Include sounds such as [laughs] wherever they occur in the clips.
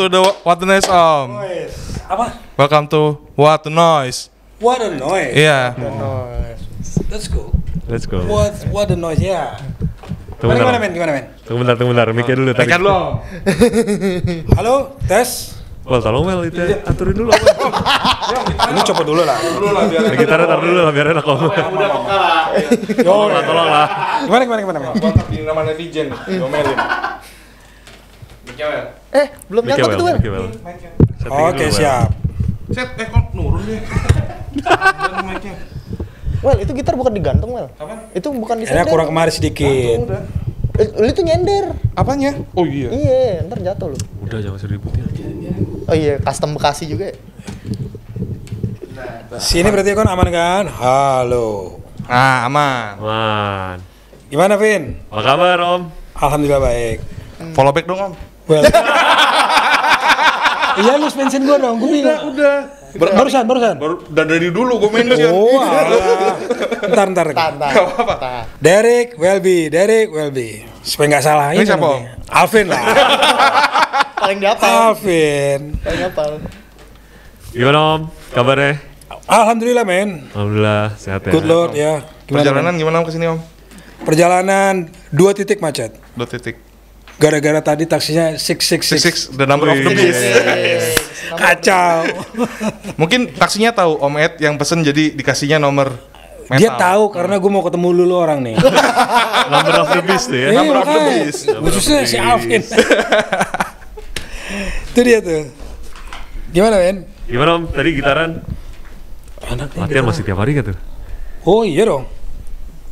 to the What the Noise Om. Um, Apa? Welcome to What the Noise. What a noise. Yeah. What noise. Let's go. Let's go. What What the noise? Ya. Yeah. Tunggu gimana, men? Gimana men? Tunggu bentar, tunggu bentar. Mikir dulu. Mikir dulu. Halo, tes. Well, tolong Mel, itu ya, aturin dulu. Ini coba dulu lah. Kita tar dulu lah, biar enak om. Udah lah. Tolong lah, tolong lah. Gimana, gimana, gimana? nama netizen. Domelin. Eh, belum nyangkut itu, Wel. Oke, siap. Set, eh kok nurun deh. Well, itu gitar bukan digantung, Well. Apa? Itu bukan di Ini kurang kemari sedikit. Eh, lu itu nyender. Apanya? Oh iya. Iya, ntar jatuh lu. Udah jangan seribu, ya. Oh iya, custom Bekasi juga ya. Sini berarti kan aman kan? Halo. Ah, aman. Aman. Gimana, Vin? Apa kabar, Om? Alhamdulillah baik. Follow back dong, Om. Well. [laughs] Iya lu mention gue dong, gue bilang. Udah, udah. barusan, barusan. Baru, dan dari dulu gue mention. Kan. Oh, ntar, ntar. Ntar, ntar. apa-apa. Derek Welby, Derek Welby. Supaya nggak salah ini. siapa? Namanya. Alvin lah. [laughs] Paling dapal. Alvin. Paling dapal. Gimana om, kabarnya? Alhamdulillah men. Alhamdulillah sehat ya. Good lord ya. Gimana, Perjalanan gimana om kesini om? Perjalanan dua titik macet. Dua titik gara-gara tadi taksinya six six six, six the number Wih. of the iya, beast yes. Iya, iya, kacau mungkin taksinya tahu Om Ed yang pesen jadi dikasihnya nomor metal. dia tahu hmm. karena gue mau ketemu lulu orang nih [laughs] number of the beast tuh ya number of the beast khususnya si Alvin [laughs] itu dia tuh gimana Ben? gimana om tadi gitaran Anak latihan gitaran. masih tiap hari gitu oh iya dong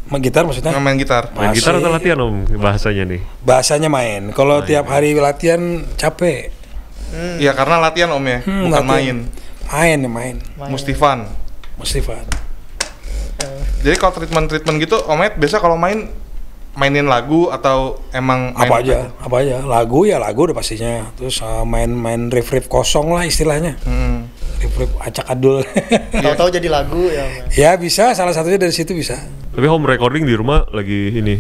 Main gitar maksudnya? Main gitar. Main gitar atau latihan om bahasanya nih? Bahasanya main. Kalau tiap hari latihan capek. Hmm. Ya karena latihan om ya, hmm, bukan latihan. main. Main ya main. Mustifan. Mustifan. Jadi kalau treatment-treatment gitu, Om biasa kalau main mainin lagu atau emang main apa aja, apa? apa aja. Lagu ya lagu udah pastinya. Terus ah, main-main uh, riff-riff kosong lah istilahnya. Hmm rip-rip acak adul. [laughs] Tahu-tahu jadi lagu ya. Ya bisa, salah satunya dari situ bisa. Tapi home recording di rumah lagi ini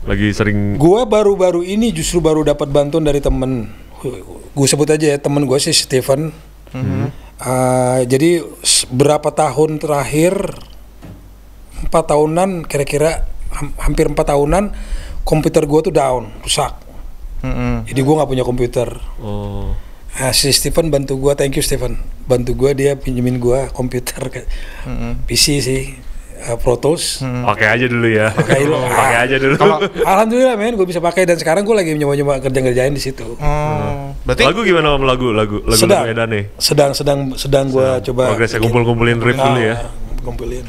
lagi sering gua baru-baru ini justru baru dapat bantuan dari temen gue sebut aja ya temen gue sih Steven mm-hmm. uh, jadi berapa tahun terakhir empat tahunan kira-kira hampir empat tahunan komputer gue tuh down rusak mm-hmm. jadi gue nggak punya komputer oh Nah, si Stephen bantu gua, thank you Stephen, Bantu gua dia pinjemin gua komputer ke mm -hmm. PC sih. Uh, ah, Protos. Hmm. Pakai aja dulu ya. Pakai ah. [laughs] aja dulu. Kalo, Alhamdulillah men, gue bisa pakai dan sekarang gue lagi nyoba-nyoba kerja-kerjain di situ. Hmm. Berarti lagu gimana om lagu lagu lagu sedang, lagu Sedang sedang sedang gue coba. Progresnya kumpul-kumpulin riff nah, dulu ah, ya. Kumpulin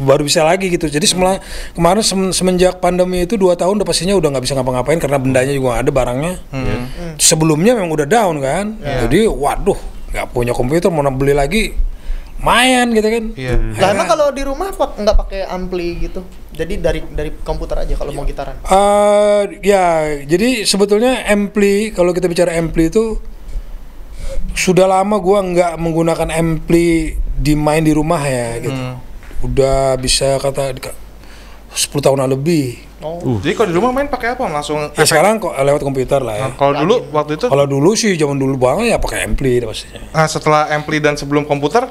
baru bisa lagi gitu. Jadi semula kemarin semenjak pandemi itu dua tahun udah pastinya udah nggak bisa ngapa-ngapain karena bendanya juga ada barangnya. Hmm. Iya. hmm. Sebelumnya memang udah down kan. Yeah. Jadi waduh nggak punya komputer mau beli lagi main gitu kan. Yeah. Iya. Karena kalau di rumah pak nggak pakai ampli gitu. Jadi dari dari komputer aja kalau yeah. mau gitaran. Uh, ya, jadi sebetulnya ampli kalau kita bicara ampli itu sudah lama gua nggak menggunakan ampli dimain di rumah ya gitu. Hmm udah bisa kata sepuluh tahunan lebih. Oh. Uh. Jadi kalau di rumah main pakai apa? Langsung Ya efek? sekarang kok lewat komputer lah ya. Nah, kalau dulu waktu itu Kalau dulu sih zaman dulu banget ya pakai ampli pastinya. Nah, setelah ampli dan sebelum komputer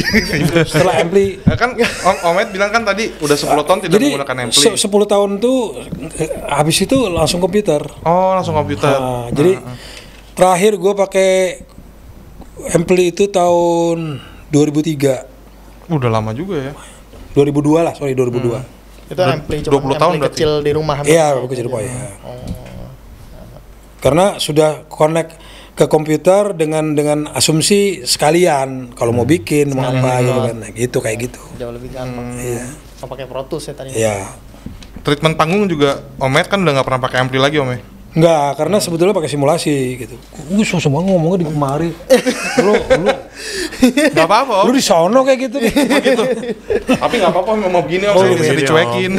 [laughs] setelah ampli ya kan Om Omet bilang kan tadi udah sepuluh tahun tidak Jadi, menggunakan ampli. Jadi 10 tahun tuh habis itu langsung komputer. Oh, langsung komputer. Nah, nah, jadi nah. nah. terakhir gue pakai ampli itu tahun 2003. Udah lama juga ya. 2002 lah, sorry 2002. Hmm. Itu ampli cuma 20 tahun ampli kecil di rumah. Iya, aku kecil rumah ya. Oh. Karena sudah connect ke komputer dengan dengan asumsi sekalian kalau hmm. mau bikin mau apa hmm. gitu kan. Nah, gitu kayak gitu. Jauh lebih gampang. Iya. Hmm. pakai protus ya tadi. Iya. Treatment panggung juga Omet kan udah nggak pernah pakai ampli lagi Omet ya? Enggak, karena sebetulnya pakai simulasi gitu. Gue susah banget ngomongnya di kemari. Lu lu Enggak apa-apa. Lu di sono kayak gitu. Iya, gitu. Tapi enggak apa-apa memang begini oh, bisa iya, iya. dicuekin.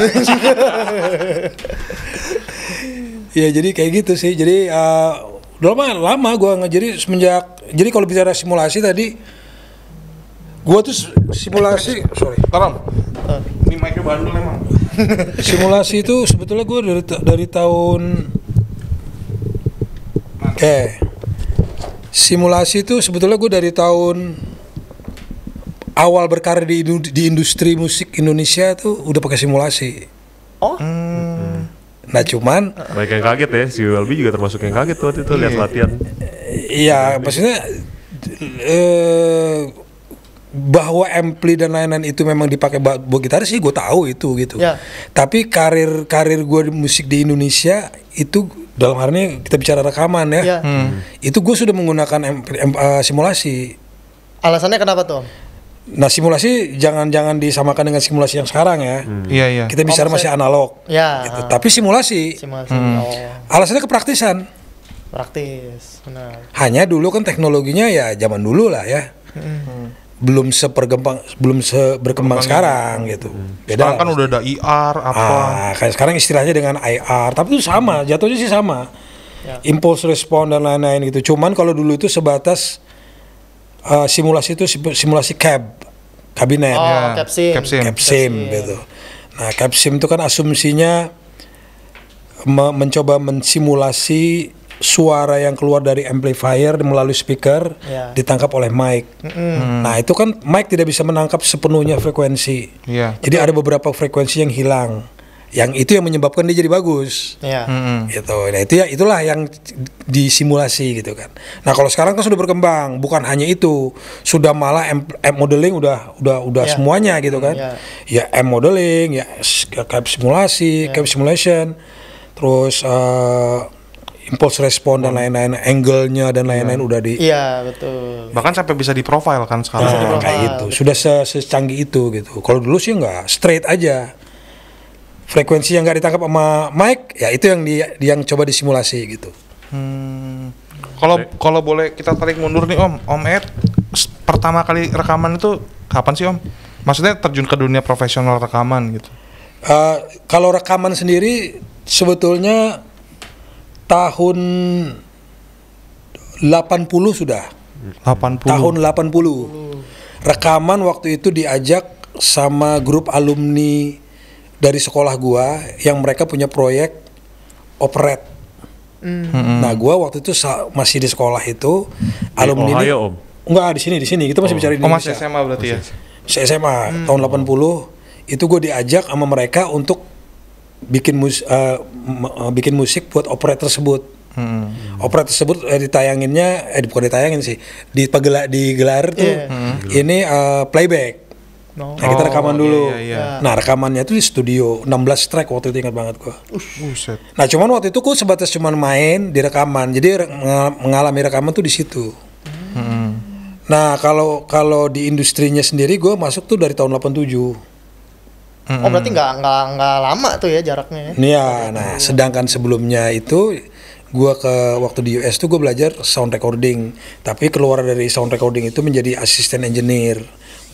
Iya, jadi kayak gitu sih. Jadi uh, udah lama lama gue nggak jadi semenjak jadi kalau bicara simulasi tadi gue tuh simulasi sorry taram ini mic bandel emang simulasi itu sebetulnya gue dari dari tahun Oke. Eh, simulasi itu sebetulnya gue dari tahun awal berkarir di, di industri musik Indonesia tuh udah pakai simulasi. Oh. Hmm. Nah cuman Baik yang kaget ya, si ULB juga termasuk yang kaget waktu itu lihat iya. latihan Iya, maksudnya eh, bahwa ampli dan lain-lain itu memang dipakai buat gitar sih gue tahu itu gitu. Ya. Tapi karir karir gue di musik di Indonesia itu dalam hal ini kita bicara rekaman ya, ya. Hmm. itu gue sudah menggunakan M, M, uh, eh, simulasi alasannya kenapa tuh nah simulasi jangan-jangan disamakan dengan simulasi yang sekarang ya hmm. iya iya kita bicara oh, masih analog Iya. gitu. tapi simulasi, simulasi hmm. oh. alasannya kepraktisan praktis benar hanya dulu kan teknologinya ya zaman dulu lah ya hmm belum sepergempang belum seberkembang sekarang gitu. Hmm. Beda. Sekarang kan udah ada IR apa. Ah, kayak sekarang istilahnya dengan IR, tapi itu sama, hmm. jatuhnya sih sama. Ya. Impulse respon dan lain-lain gitu. Cuman kalau dulu itu sebatas uh, simulasi itu simulasi cab kabinet. Oh, ya. capsim. Capsim. capsim gitu. Nah, capsim itu kan asumsinya me mencoba mensimulasi suara yang keluar dari amplifier melalui speaker yeah. ditangkap oleh mic. Mm Nah, itu kan mic tidak bisa menangkap sepenuhnya frekuensi. Yeah. Jadi ada beberapa frekuensi yang hilang. Yang itu yang menyebabkan dia jadi bagus. Yeah. Mm -hmm. Gitu. Nah, itu ya itulah yang disimulasi gitu kan. Nah, kalau sekarang kan sudah berkembang, bukan hanya itu. Sudah malah M, M modeling udah udah udah yeah. semuanya gitu kan. Yeah. Ya, ya M modeling, ya cap simulasi, yeah. cap simulation. Terus uh, impulse respon dan hmm. lain-lain, angle-nya dan iya. lain-lain udah di. Iya betul. Bahkan sampai bisa di profile kan sekarang. Nah, kayak gitu. Sudah se secanggih itu gitu. Kalau dulu sih nggak straight aja. Frekuensi yang nggak ditangkap sama mic, ya itu yang di yang coba disimulasi gitu. Hmm. Kalau kalau boleh kita tarik mundur nih Om, Om Ed pertama kali rekaman itu kapan sih Om? Maksudnya terjun ke dunia profesional rekaman gitu. Uh, kalau rekaman sendiri sebetulnya tahun 80 sudah. 80. Tahun 80. Rekaman waktu itu diajak sama grup alumni dari sekolah gua yang mereka punya proyek operet. Mm. Nah, gua waktu itu masih di sekolah itu di alumni Ohio, ini, Om. Enggak, di sini di sini. Kita masih oh. bicara di oh, Indonesia. Oh, masih SMA berarti ya. SMA mm. tahun 80 itu gue diajak sama mereka untuk bikin mus uh, bikin musik buat opera tersebut. Hmm. Opera tersebut eh, ditayanginnya eh bukan ditayangin sih, di digelar tuh. Yeah. Hmm. Ini uh, playback. No. Nah, kita oh, rekaman oh, dulu. Iya, iya. Nah, rekamannya itu di studio 16 track waktu itu ingat banget gua. Nah, cuman waktu itu gua sebatas cuman main di rekaman. Jadi mengalami rekaman tuh di situ. Hmm. Nah, kalau kalau di industrinya sendiri gua masuk tuh dari tahun 87. Mm-hmm. Oh berarti nggak nggak nggak lama tuh ya jaraknya? Ya? Iya. Nah, sedangkan sebelumnya itu gue ke waktu di US tuh gue belajar sound recording. Tapi keluar dari sound recording itu menjadi asisten engineer,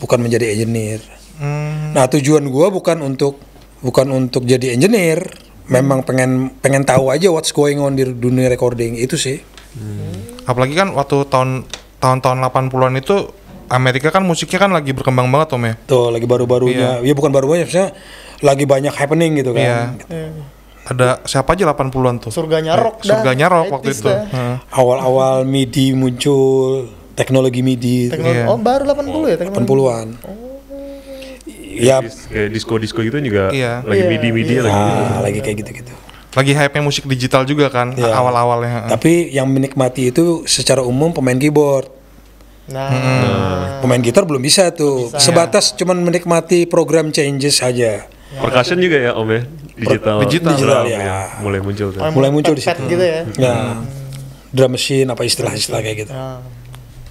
bukan menjadi engineer. Hmm. Nah tujuan gue bukan untuk bukan untuk jadi engineer. Memang pengen pengen tahu aja what's going on di dunia recording itu sih. Hmm. Apalagi kan waktu tahun tahun-tahun 80-an itu Amerika kan musiknya kan lagi berkembang banget Om ya. Tuh lagi baru-barunya. Iya. Ya bukan baru-barunya maksudnya lagi banyak happening gitu kan. Iya. Gitu. Ada siapa aja 80-an tuh? Surganya eh, rock eh, Surganya rock waktu itu. awal Awal-awal MIDI muncul, teknologi MIDI. Gitu. Teknologi, iya. Oh, baru 80 ya teknologi. 80-an. Oh. Iya, ya, kayak disco-disco gitu juga iya. lagi iya, MIDI-MIDI iya. lagi. Ah, gitu. lagi kayak gitu-gitu lagi hype musik digital juga kan iya. awal-awalnya. Tapi yang menikmati itu secara umum pemain keyboard. Nah, hmm. pemain gitar belum bisa tuh. Bisa, ya. Sebatas ya. cuman menikmati program changes saja. Ya, Percussion juga ya Om ya, digital. Digital, digital ya. ya. Mulai muncul tuh. Mulai muncul di situ. gitu ya. ya. Hmm. Drum machine apa istilah-istilah kayak gitu. Ya.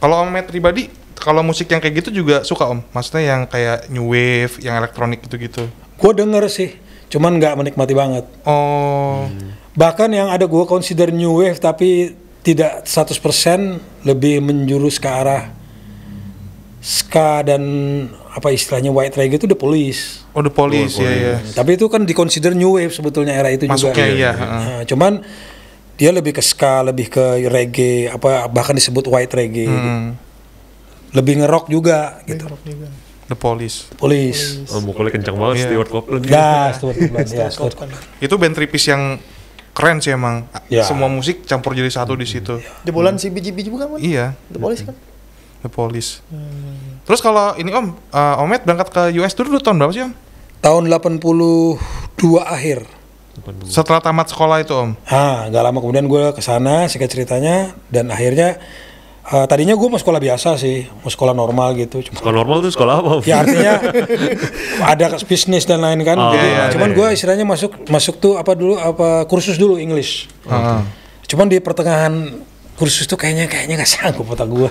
Kalau Om pribadi kalau musik yang kayak gitu juga suka Om. Maksudnya yang kayak new wave, yang elektronik gitu-gitu. Gue denger sih, cuman nggak menikmati banget. Oh. Hmm. Bahkan yang ada gue consider new wave tapi tidak 100% lebih menjurus ke arah ska dan apa istilahnya white reggae itu the police. Oh the police ya yeah, ya. Yeah. Tapi itu kan dikonsider new wave sebetulnya era itu Masuknya juga. Masuknya iya. Nah, cuman dia lebih ke ska, lebih ke reggae, apa bahkan disebut white reggae. Hmm. Gitu. Lebih ngerok juga lebih gitu. Ngerok juga. The Police. Police. Oh, mukulnya kencang banget yeah. Copeland. Nah, Stewart Copeland. ya, Stewart Copeland. Itu band tripis yang keren sih emang ya. semua musik campur jadi satu di situ. The Bolan si biji-biji bukan? Iya. The Police kan? The Police. Hmm. Terus kalau ini Om, uh, Omet berangkat ke US dulu tahun berapa sih Om? Tahun 82 akhir. Setelah tamat sekolah itu Om? Ah, nggak lama kemudian gue ke sana, ceritanya, dan akhirnya Uh, tadinya gue mau sekolah biasa sih, mau sekolah normal gitu. Cuma sekolah normal tuh sekolah apa? Ya artinya [laughs] ada bisnis dan lain kan. Oh, gitu. iya, Cuman iya. gue iya. istilahnya masuk masuk tuh apa dulu apa kursus dulu English. Uh. Cuman di pertengahan kursus tuh kayaknya kayaknya nggak sanggup otak gue.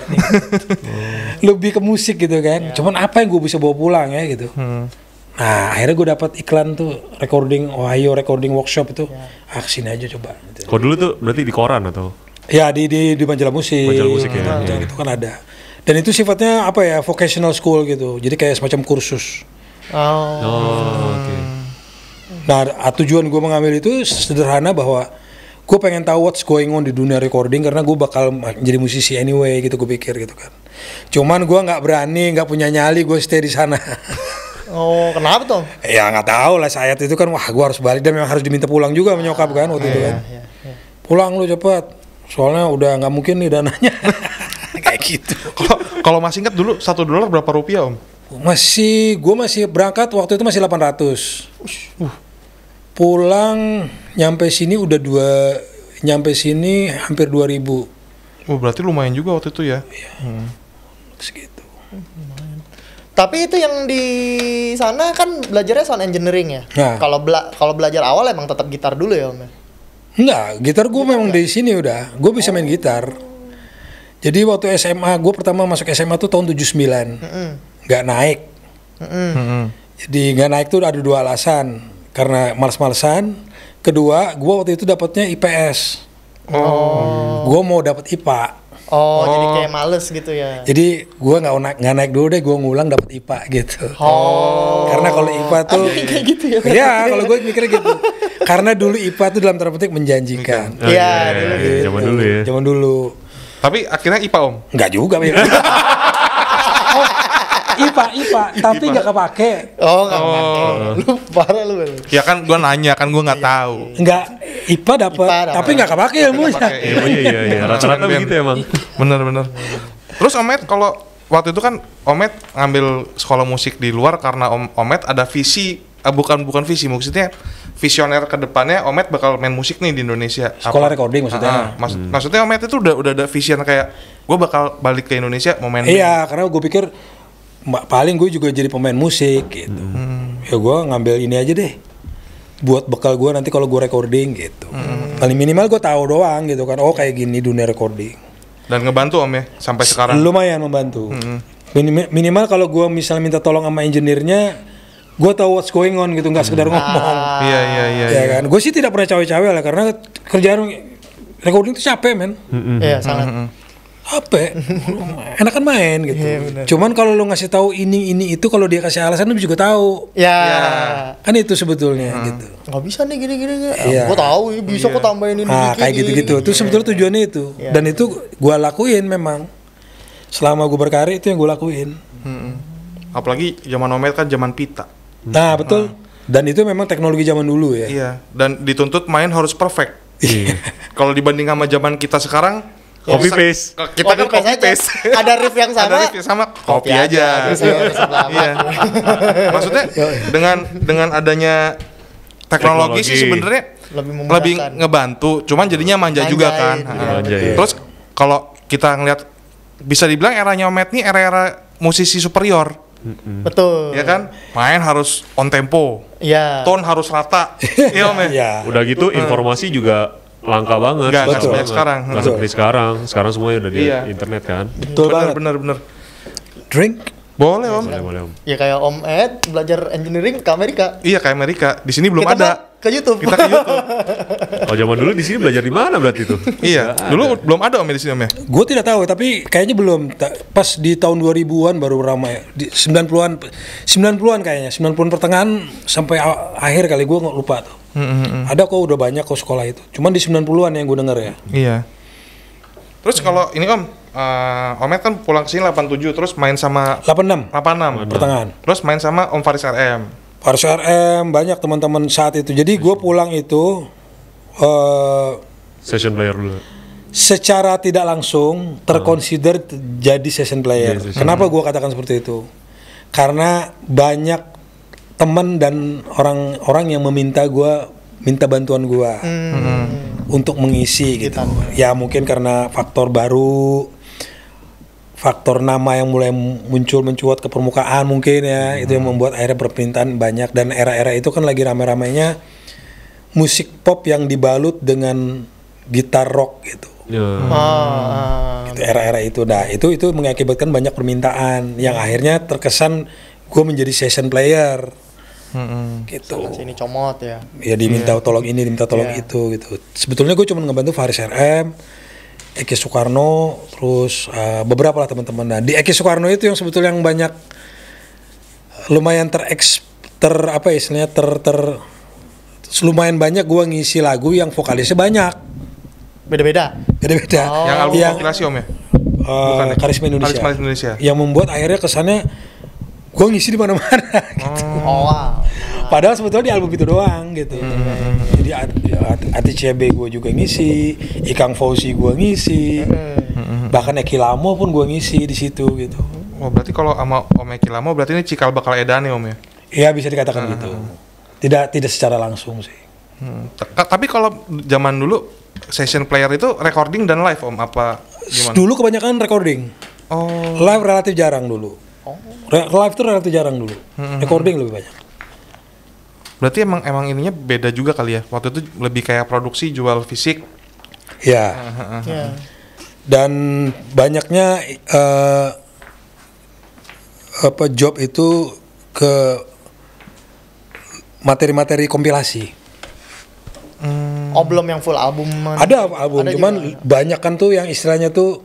[laughs] Lebih ke musik gitu kan. Yeah. Cuman apa yang gue bisa bawa pulang ya gitu. Hmm. Nah akhirnya gue dapat iklan tuh recording Ohio recording workshop itu. Yeah. Iya. Ah aja coba. Gitu. Kau dulu tuh berarti di koran atau? Ya di di di majalah musik. Majalah musik ya. Nah, ya. Gitu kan ada. Dan itu sifatnya apa ya vocational school gitu. Jadi kayak semacam kursus. Oh. oh okay. Nah ah, tujuan gue mengambil itu sederhana bahwa gue pengen tahu what's going on di dunia recording karena gue bakal jadi musisi anyway gitu gue pikir gitu kan. Cuman gue nggak berani, nggak punya nyali, gue stay di sana. [laughs] Oh, kenapa tuh? Ya nggak tahu lah sayat itu kan wah gue harus balik dan memang harus diminta pulang juga menyokap kan waktu ah, itu iya, kan. Iya, iya, iya. Pulang lu cepat soalnya udah nggak mungkin nih dananya [laughs] kayak gitu kalau masih ingat dulu satu dolar berapa rupiah om masih gue masih berangkat waktu itu masih 800 uh. pulang nyampe sini udah dua nyampe sini hampir dua ribu oh berarti lumayan juga waktu itu ya iya. hmm. segitu lumayan. tapi itu yang di sana kan belajarnya sound engineering ya nah. kalau bela belajar awal emang tetap gitar dulu ya om ya? Enggak, gitar gue memang di sini udah. Gue bisa oh. main gitar. Jadi waktu SMA, gue pertama masuk SMA tuh tahun 79. sembilan, mm -mm. naik. Mm -mm. Jadi nggak naik tuh ada dua alasan. Karena males-malesan. Kedua, gue waktu itu dapatnya IPS. Oh. Gue mau dapat IPA. Oh, oh, jadi oh. kayak males gitu ya. Jadi gue nggak naik nggak naik dulu deh, gue ngulang dapat IPA gitu. Oh. Karena kalau IPA tuh kayak gitu ya. Iya, kalau gue mikirnya gitu. [laughs] Karena dulu IPA itu dalam terpetik menjanjikan. Oh, iya, oh, ya, ya, ya, zaman dulu ya. Zaman dulu. Tapi akhirnya IPA om? Enggak juga. oh, [laughs] IPA, IPA, tapi nggak kepake. Oh, nggak oh. Kepake. Lu parah lu. Ya kan gua nanya kan gua nggak iya. tahu. Nggak IPA dapat, tapi nggak kepake ilmunya. Iya iya iya, rata-rata begitu emang. Ya, Bener-bener. Terus Omet kalau waktu itu kan Omet ngambil sekolah musik di luar karena Om Omet ada visi, eh, bukan bukan visi maksudnya visioner ke depannya Omet bakal main musik nih di Indonesia. Sekolah Apa? recording maksudnya. Uh, ah, ah. maksud, hmm. Maksudnya Omet itu udah udah ada vision kayak gue bakal balik ke Indonesia mau main. Iya, band. karena gue pikir paling gue juga jadi pemain musik gitu. Hmm. Ya gue ngambil ini aja deh buat bekal gue nanti kalau gue recording gitu. Hmm. Paling minimal gue tahu doang gitu kan. Oh kayak gini dunia recording. Dan ngebantu om ya sampai sekarang. Lumayan membantu. Hmm. Minimal, kalau gue misalnya minta tolong sama engineer gue tau what's going on gitu nggak sekedar hmm. ngomong ah. iya iya iya ya iya. kan gue sih tidak pernah cawe-cawe lah karena kerjaan recording itu capek men iya sangat apa [laughs] enak kan main gitu yeah, iya, cuman kalau lo ngasih tahu ini ini itu kalau dia kasih alasan lo juga tahu ya yeah. yeah. kan itu sebetulnya hmm. gitu Gak bisa nih gini gini ah, ya, gue tahu ya bisa yeah. kok tambahin ini nah, kayak gitu gitu itu yeah. sebetulnya tujuannya itu yeah. dan itu gue lakuin memang selama gue berkarir itu yang gue lakuin hmm. apalagi zaman nomad kan zaman pita Nah betul. Nah. Dan itu memang teknologi zaman dulu ya. Iya. Dan dituntut main harus perfect. Iya. [laughs] Kalau dibanding sama zaman kita sekarang, ya copy paste. Kita copy kan copy paste. Ada riff yang [laughs] sama. Ada riff yang sama, copy, copy aja. aja. Iya. iya. Maksudnya dengan dengan adanya teknologi, teknologi. sih sebenarnya lebih, lebih ngebantu, cuman jadinya manja, manja juga kan. Iya. Nah, iya, manja, iya. Terus kalau kita ngelihat bisa dibilang eranya Omet nih era-era musisi superior. Mm-mm. Betul. Ya kan? Main harus on tempo. Iya. Yeah. Tone harus rata. [laughs] Iya, Om. Yeah. Udah gitu informasi juga langka banget. Enggak, enggak sebanyak sekarang. Enggak seperti sekarang. Sekarang semuanya udah di yeah. internet kan. Betul bener, banget. Bener, bener. Drink boleh iya, om. Boleh, boleh om. Ya kayak Om Ed belajar engineering ke Amerika. Iya ke Amerika. Di sini belum kita ada. Ke YouTube. Kita ke YouTube. [laughs] oh zaman dulu di sini belajar di mana berarti itu? [laughs] iya. dulu belum ada Om ya di sini Om ya. Gue tidak tahu tapi kayaknya belum. Pas di tahun 2000-an baru ramai. Di 90-an 90-an kayaknya. 90-an pertengahan sampai akhir kali gue nggak lupa tuh. Mm -hmm. Ada kok udah banyak kok sekolah itu. Cuman di 90-an yang gue dengar ya. Iya. Terus kalau ini Om, uh, Omet kan pulang ke sini 87 terus main sama 86 86 pertengahan terus main sama Om Faris RM Faris RM banyak teman-teman saat itu jadi gue pulang itu uh, session player dulu secara tidak langsung terkonsider hmm. jadi session player Yeah, kenapa gue katakan seperti itu karena banyak teman dan orang-orang yang meminta gue minta bantuan gue hmm untuk mengisi gitu. Ya mungkin karena faktor baru faktor nama yang mulai muncul mencuat ke permukaan mungkin ya hmm. itu yang membuat akhirnya perpintaan banyak dan era-era itu kan lagi rame-ramenya musik pop yang dibalut dengan gitar rock gitu. Yeah. Ya. Hmm. Ah. Gitu, era-era itu dah itu itu mengakibatkan banyak permintaan yang akhirnya terkesan gue menjadi session player. hmm gitu. Ini comot ya. Ya diminta yeah. tolong ini, diminta tolong yeah. itu gitu. Sebetulnya gue cuma ngebantu Faris RM, Eki Soekarno terus uh, beberapa lah teman-teman nah di Eki Soekarno itu yang sebetulnya yang banyak lumayan tereks ter apa ya istilahnya ter ter lumayan banyak gua ngisi lagu yang vokalisnya banyak beda-beda beda-beda oh. yang album yang, kompilasi om ya uh, karisma Indonesia karisma Indonesia yang membuat akhirnya kesannya gua ngisi di mana-mana [laughs] gitu. oh wow padahal sebetulnya di album itu doang gitu hmm. jadi ati CB gue juga ngisi Ikang Fauzi gue ngisi hmm. bahkan Eki Lamo pun gue ngisi di situ gitu oh berarti kalau sama Om Eki Lamo berarti ini cikal bakal edan ya Om ya iya bisa dikatakan hmm. gitu tidak tidak secara langsung sih hmm. tapi kalau zaman dulu session player itu recording dan live Om apa gimana dulu kebanyakan recording oh live relatif jarang dulu Oh. Re live tuh relatif jarang dulu. Hmm. Recording lebih banyak. Berarti emang emang ininya beda juga kali ya. Waktu itu lebih kayak produksi jual fisik. Ya. Uh-huh, uh-huh. ya. Dan banyaknya uh, apa job itu ke materi-materi kompilasi. Hmm. Oh yang full album? Ada album, ada cuman juga. banyak kan tuh yang istilahnya tuh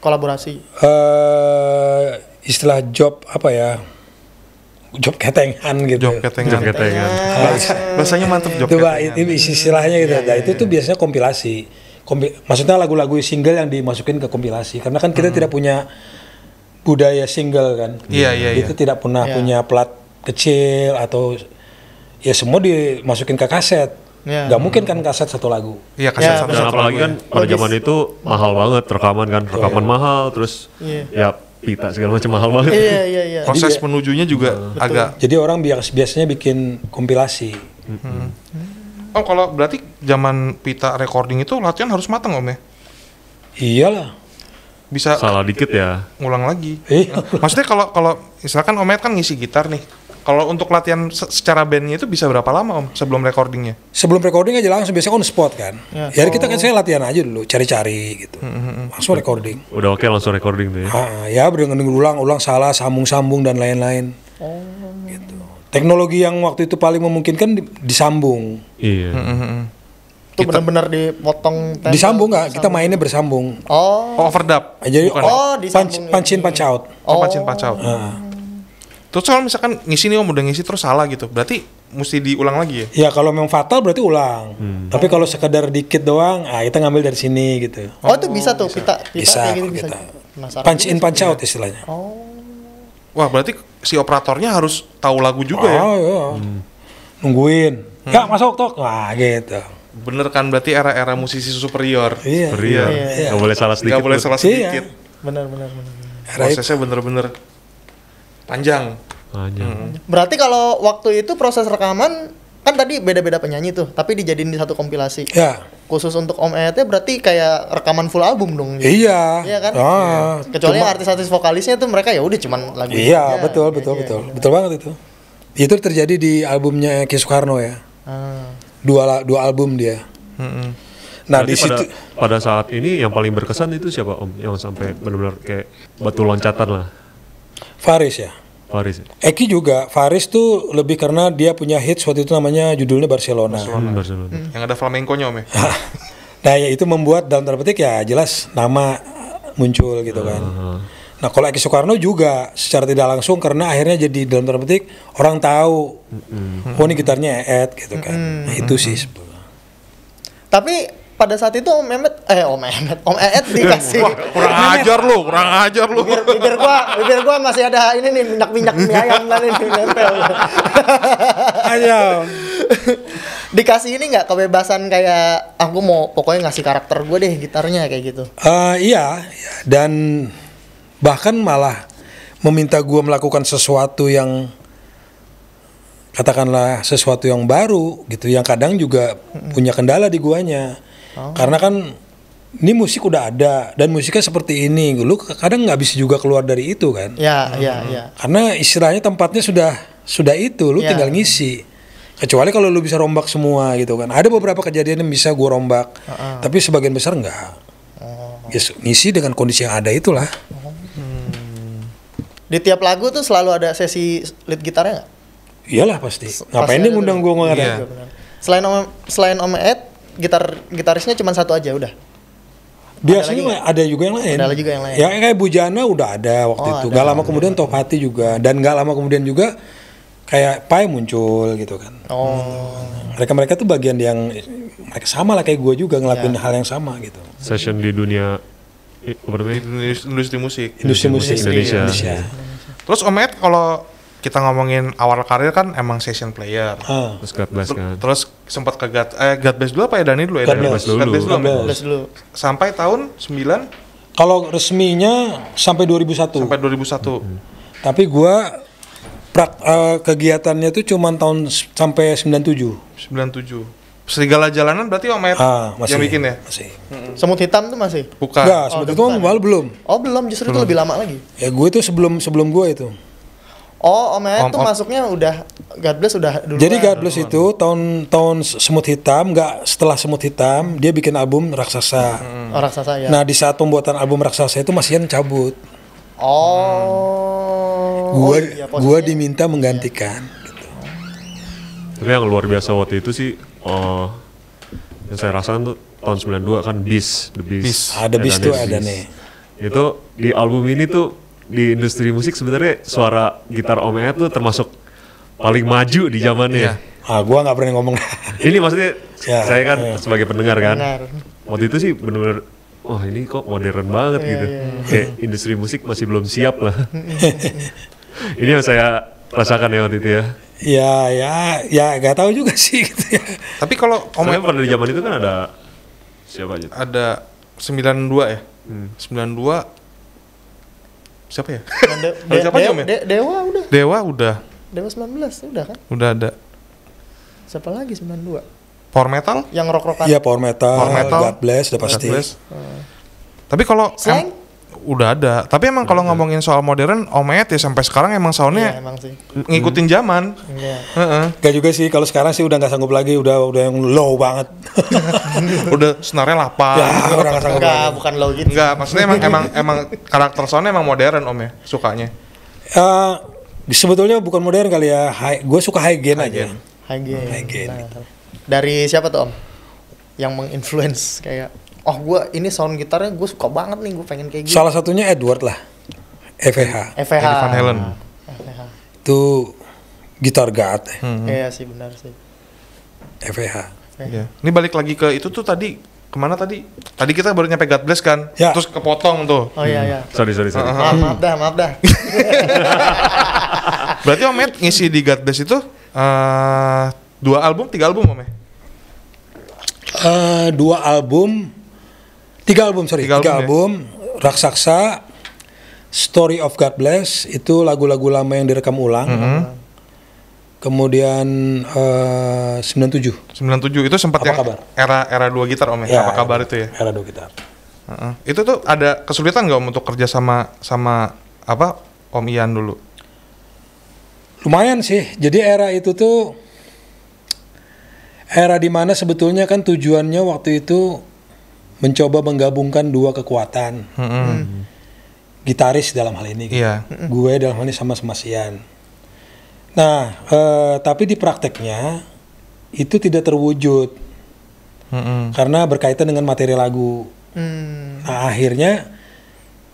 kolaborasi. Uh, istilah job apa ya? job ketengan gitu. Job ketengan. Job ketengan. Ah. Bahasanya mantep job Coba ketengan. itu istilahnya gitu. Ya, nah, iya, itu tuh iya. biasanya kompilasi. Kompi maksudnya lagu-lagu single yang dimasukin ke kompilasi. Karena kan kita hmm. tidak punya budaya single kan. Iya, iya, iya. Itu tidak pernah yeah. punya plat kecil atau ya semua dimasukin ke kaset. Yeah. Gak mungkin kan kaset satu lagu. Iya kaset yeah, iya, satu, lagu. Apalagi kan pada zaman itu mahal banget rekaman kan, rekaman oh, mahal terus yeah. ya pita segala macam mahal banget. Iya iya iya. Proses menujunya juga Betul. agak. Jadi orang bias biasanya bikin kompilasi. Mm -hmm. Oh kalau berarti zaman pita recording itu latihan harus matang om ya? Iyalah. Bisa salah dikit ya. Ngulang lagi. Iya. Maksudnya kalau kalau misalkan Om Omet kan ngisi gitar nih kalau untuk latihan secara bandnya itu bisa berapa lama om sebelum recordingnya? Sebelum recording aja langsung biasanya on spot kan. Ya. Jadi ya, kita kan oh. saya latihan aja dulu, cari-cari gitu. Mm-hmm. Langsung recording. Udah oke okay, langsung recording tuh ya. Ah, ya dengan ulang-ulang salah, sambung-sambung dan lain-lain. Oh. Gitu. Teknologi yang waktu itu paling memungkinkan disambung. Iya. Mm-hmm. Itu benar-benar dipotong tempel. Disambung nggak? Kita mainnya bersambung. Oh. oh. Overdub. Jadi Bukan. oh, pan, ya. punch in punch out. Oh, oh punch in punch Terus kalau misalkan ngisi nih om udah ngisi terus salah gitu, berarti mesti diulang lagi ya? Ya kalau memang fatal berarti ulang. Hmm. Tapi kalau sekedar dikit doang, ah kita ngambil dari sini gitu. Oh, oh itu bisa tuh bisa. pita pita bisa, kayak gitu bisa. punch in punch out istilahnya. Oh. Wah berarti si operatornya harus tahu lagu juga oh, ya? Oh iya. Hmm. Nungguin. Hmm. Ya masuk tok. Wah gitu. Bener kan berarti era-era musisi superior. Iya. Superior. Iya, iya. Gak boleh salah sedikit. Gak boleh salah sedikit. Iya. Bener bener bener. Prosesnya bener-bener Panjang. Panjang. Hmm. Berarti kalau waktu itu proses rekaman kan tadi beda-beda penyanyi tuh, tapi dijadiin di satu kompilasi. Ya. Khusus untuk Om ET berarti kayak rekaman full album dong. Iya. Iya kan? Ah, iya. Kecuali artis-artis vokalisnya tuh mereka ya udah cuman lagu. Iya, aja, betul gitu betul betul. Betul banget itu. Itu terjadi di albumnya Ki Soekarno ya. Ah. Dua dua album dia. Hmm -hmm. Nah, di situ pada, pada saat ini yang paling berkesan itu siapa Om? Yang sampai benar-benar kayak batu loncatan lah. Faris ya. Faris. Eki juga. Faris tuh lebih karena dia punya hits waktu itu namanya judulnya Barcelona. Barcelona. Hmm, Barcelona. Hmm. Yang ada flamenco-nya om ya. [laughs] nah ya itu membuat dalam tanda petik ya jelas nama muncul gitu kan. Uh -huh. Nah kalau Eki Soekarno juga secara tidak langsung karena akhirnya jadi dalam tanda petik orang tahu, mm -hmm. oh ini gitarnya Ed gitu kan. Mm -hmm. Nah itu sih Mm-hmm. Tapi pada saat itu Om Emet, eh Om Emet, Om Eet dikasih Wah, kurang ajar lu kurang ajar lu bibir, bibir gua bibir gua masih ada ini nih minyak minyak mie ayam tadi nih nempel ayam dikasih ini nggak kebebasan kayak aku ah, mau pokoknya ngasih karakter gue deh gitarnya kayak gitu uh, iya dan bahkan malah meminta gue melakukan sesuatu yang katakanlah sesuatu yang baru gitu yang kadang juga punya kendala di guanya Oh. Karena kan ini musik udah ada dan musiknya seperti ini. Lu kadang nggak bisa juga keluar dari itu kan? Ya, iya, hmm. ya. Karena istilahnya tempatnya sudah sudah itu, lu ya. tinggal ngisi. Kecuali kalau lu bisa rombak semua gitu kan. Ada beberapa kejadian yang bisa gua rombak, uh -uh. tapi sebagian besar nggak. Uh. Ya, ngisi dengan kondisi yang ada itulah. Hmm. Di tiap lagu tuh selalu ada sesi lead gitarnya nggak? Iyalah pasti. Ngapain pasti dia ngundang gua ngomong iya. Selain om selain om Ed, gitar gitarisnya cuma satu aja udah biasanya ada, ada juga yang lain ada juga yang lain ya kayak Bujana udah ada waktu oh, itu ada, gak lama ada, kemudian ada. Topati juga dan gak lama kemudian juga kayak Pai muncul gitu kan oh mereka mereka tuh bagian yang mereka sama lah kayak gue juga ngelakuin ya. hal yang sama gitu session di dunia industri musik industri musik Indonesia, Indonesia. Indonesia. terus Omet kalau kita ngomongin awal karir kan emang session player. Uh. Terus God bless kan. Terus sempat ke God, eh God bless dulu apa ya Dani dulu ya? God, God bless dulu. God bless dulu. God bless Sampai tahun 9 kalau resminya sampai 2001. Sampai 2001. Hmm. Tapi gua prak, uh, kegiatannya tuh cuma tahun sampai 97. 97. Serigala jalanan berarti Om Ed ah, masih, yang bikin ya? Masih. Hmm. Semut hitam tuh masih? Bukan. Enggak, oh, semut oh, hitam malah ya? belum. Oh, belum, justru belum. itu lebih lama lagi. Ya gue itu sebelum sebelum gue itu. Oh, oh Om tuh itu masuknya udah God Bless udah dulu. Jadi God Bless itu tahun tahun Semut Hitam, nggak setelah Semut Hitam, dia bikin album Raksasa. Hmm. Oh, Raksasa ya. Nah, di saat pembuatan album Raksasa itu yang cabut. Oh. Hmm. Gua oh, iya, gua diminta menggantikan. Gitu. Tapi yang luar biasa waktu itu sih uh, yang saya rasakan tuh tahun 92 kan bis, The bis, Beast. bis tuh ada nih. Itu di album ini tuh di industri musik sebenarnya suara gitar Om Ed tuh termasuk paling maju di zamannya. Iya. Ah, gua nggak pernah ngomong. [laughs] ini maksudnya ya, saya kan ya. sebagai pendengar kan. Benar. Waktu itu sih benar-benar wah oh, ini kok modern banget ya, gitu. Ya. Kayak industri musik masih belum siap lah. [laughs] [laughs] ini yang saya rasakan ya waktu itu ya. Ya, ya, ya nggak tahu juga sih gitu ya. Tapi kalau Om Ed pada di zaman itu kan ada siapa aja? Ada 92 ya. Hmm. 92 siapa ya? De [laughs] de siapa de ya? de Dewa udah. Dewa udah. Dewa 19 udah kan? Udah ada. Siapa lagi 92? Power metal? Yang rock-rockan. Iya, power metal. Power metal. God bless udah pasti. God bless. Hmm. Tapi kalau slang? udah ada. Tapi emang kalau ngomongin soal modern, Om ya sampai sekarang emang soalnya iya, emang sih. ngikutin zaman. Iya. Uh-uh. Gak juga sih kalau sekarang sih udah nggak sanggup lagi, udah udah yang low banget. [laughs] udah senarnya lapar. Ya, orang udah nggak bukan low gitu. Enggak, maksudnya emang emang emang karakter soalnya emang modern Om ya, sukanya. Uh, sebetulnya bukan modern kali ya. Gue suka high gain aja. High gain. High gain. Nah, dari siapa tuh Om? Yang menginfluence kayak oh gue ini sound gitarnya gue suka banget nih gue pengen kayak gitu salah satunya Edward lah EVH EVH Van Halen EVH. itu gitar gat mm -hmm. iya sih benar sih EVH yeah. Iya. ini balik lagi ke itu tuh tadi kemana tadi? Tadi kita baru nyampe God Bless kan, ya. terus kepotong tuh. Oh iya iya. Sorry sorry sorry. Uh -huh. Maaf, maaf dah maaf dah. [laughs] Berarti Om Ed ngisi di God Bless itu uh, dua album, tiga album Om Ed? Uh, dua album, tiga album sorry tiga, tiga album, ya. album ya? raksasa story of god bless itu lagu-lagu lama yang direkam ulang mm -hmm. kemudian uh, 97 97 itu sempat apa yang kabar? era era dua gitar om ya, ya apa kabar itu ya era dua gitar uh -huh. itu tuh ada kesulitan nggak om untuk kerja sama sama apa om Ian dulu lumayan sih jadi era itu tuh era dimana sebetulnya kan tujuannya waktu itu mencoba menggabungkan dua kekuatan. Mm -hmm. Gitaris dalam hal ini, gitu. yeah. gue dalam hal ini sama semasian. Nah, eh, tapi di prakteknya itu tidak terwujud mm -hmm. karena berkaitan dengan materi lagu. Mm. Nah, akhirnya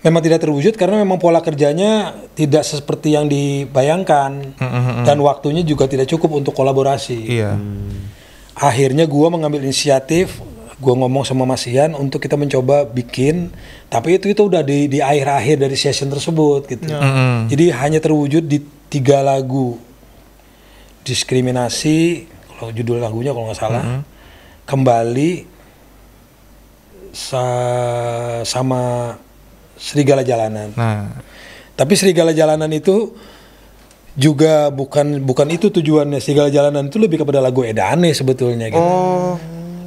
memang tidak terwujud karena memang pola kerjanya tidak seperti yang dibayangkan mm -hmm. dan waktunya juga tidak cukup untuk kolaborasi. Iya. mm. Akhirnya gue mengambil inisiatif gue ngomong sama Mas Ian untuk kita mencoba bikin tapi itu itu udah di di akhir-akhir dari session tersebut gitu mm -hmm. jadi hanya terwujud di tiga lagu diskriminasi kalau judul lagunya kalau nggak salah mm -hmm. kembali sa sama serigala jalanan nah. tapi serigala jalanan itu juga bukan bukan itu tujuannya serigala jalanan itu lebih kepada lagu edane sebetulnya gitu. Oh.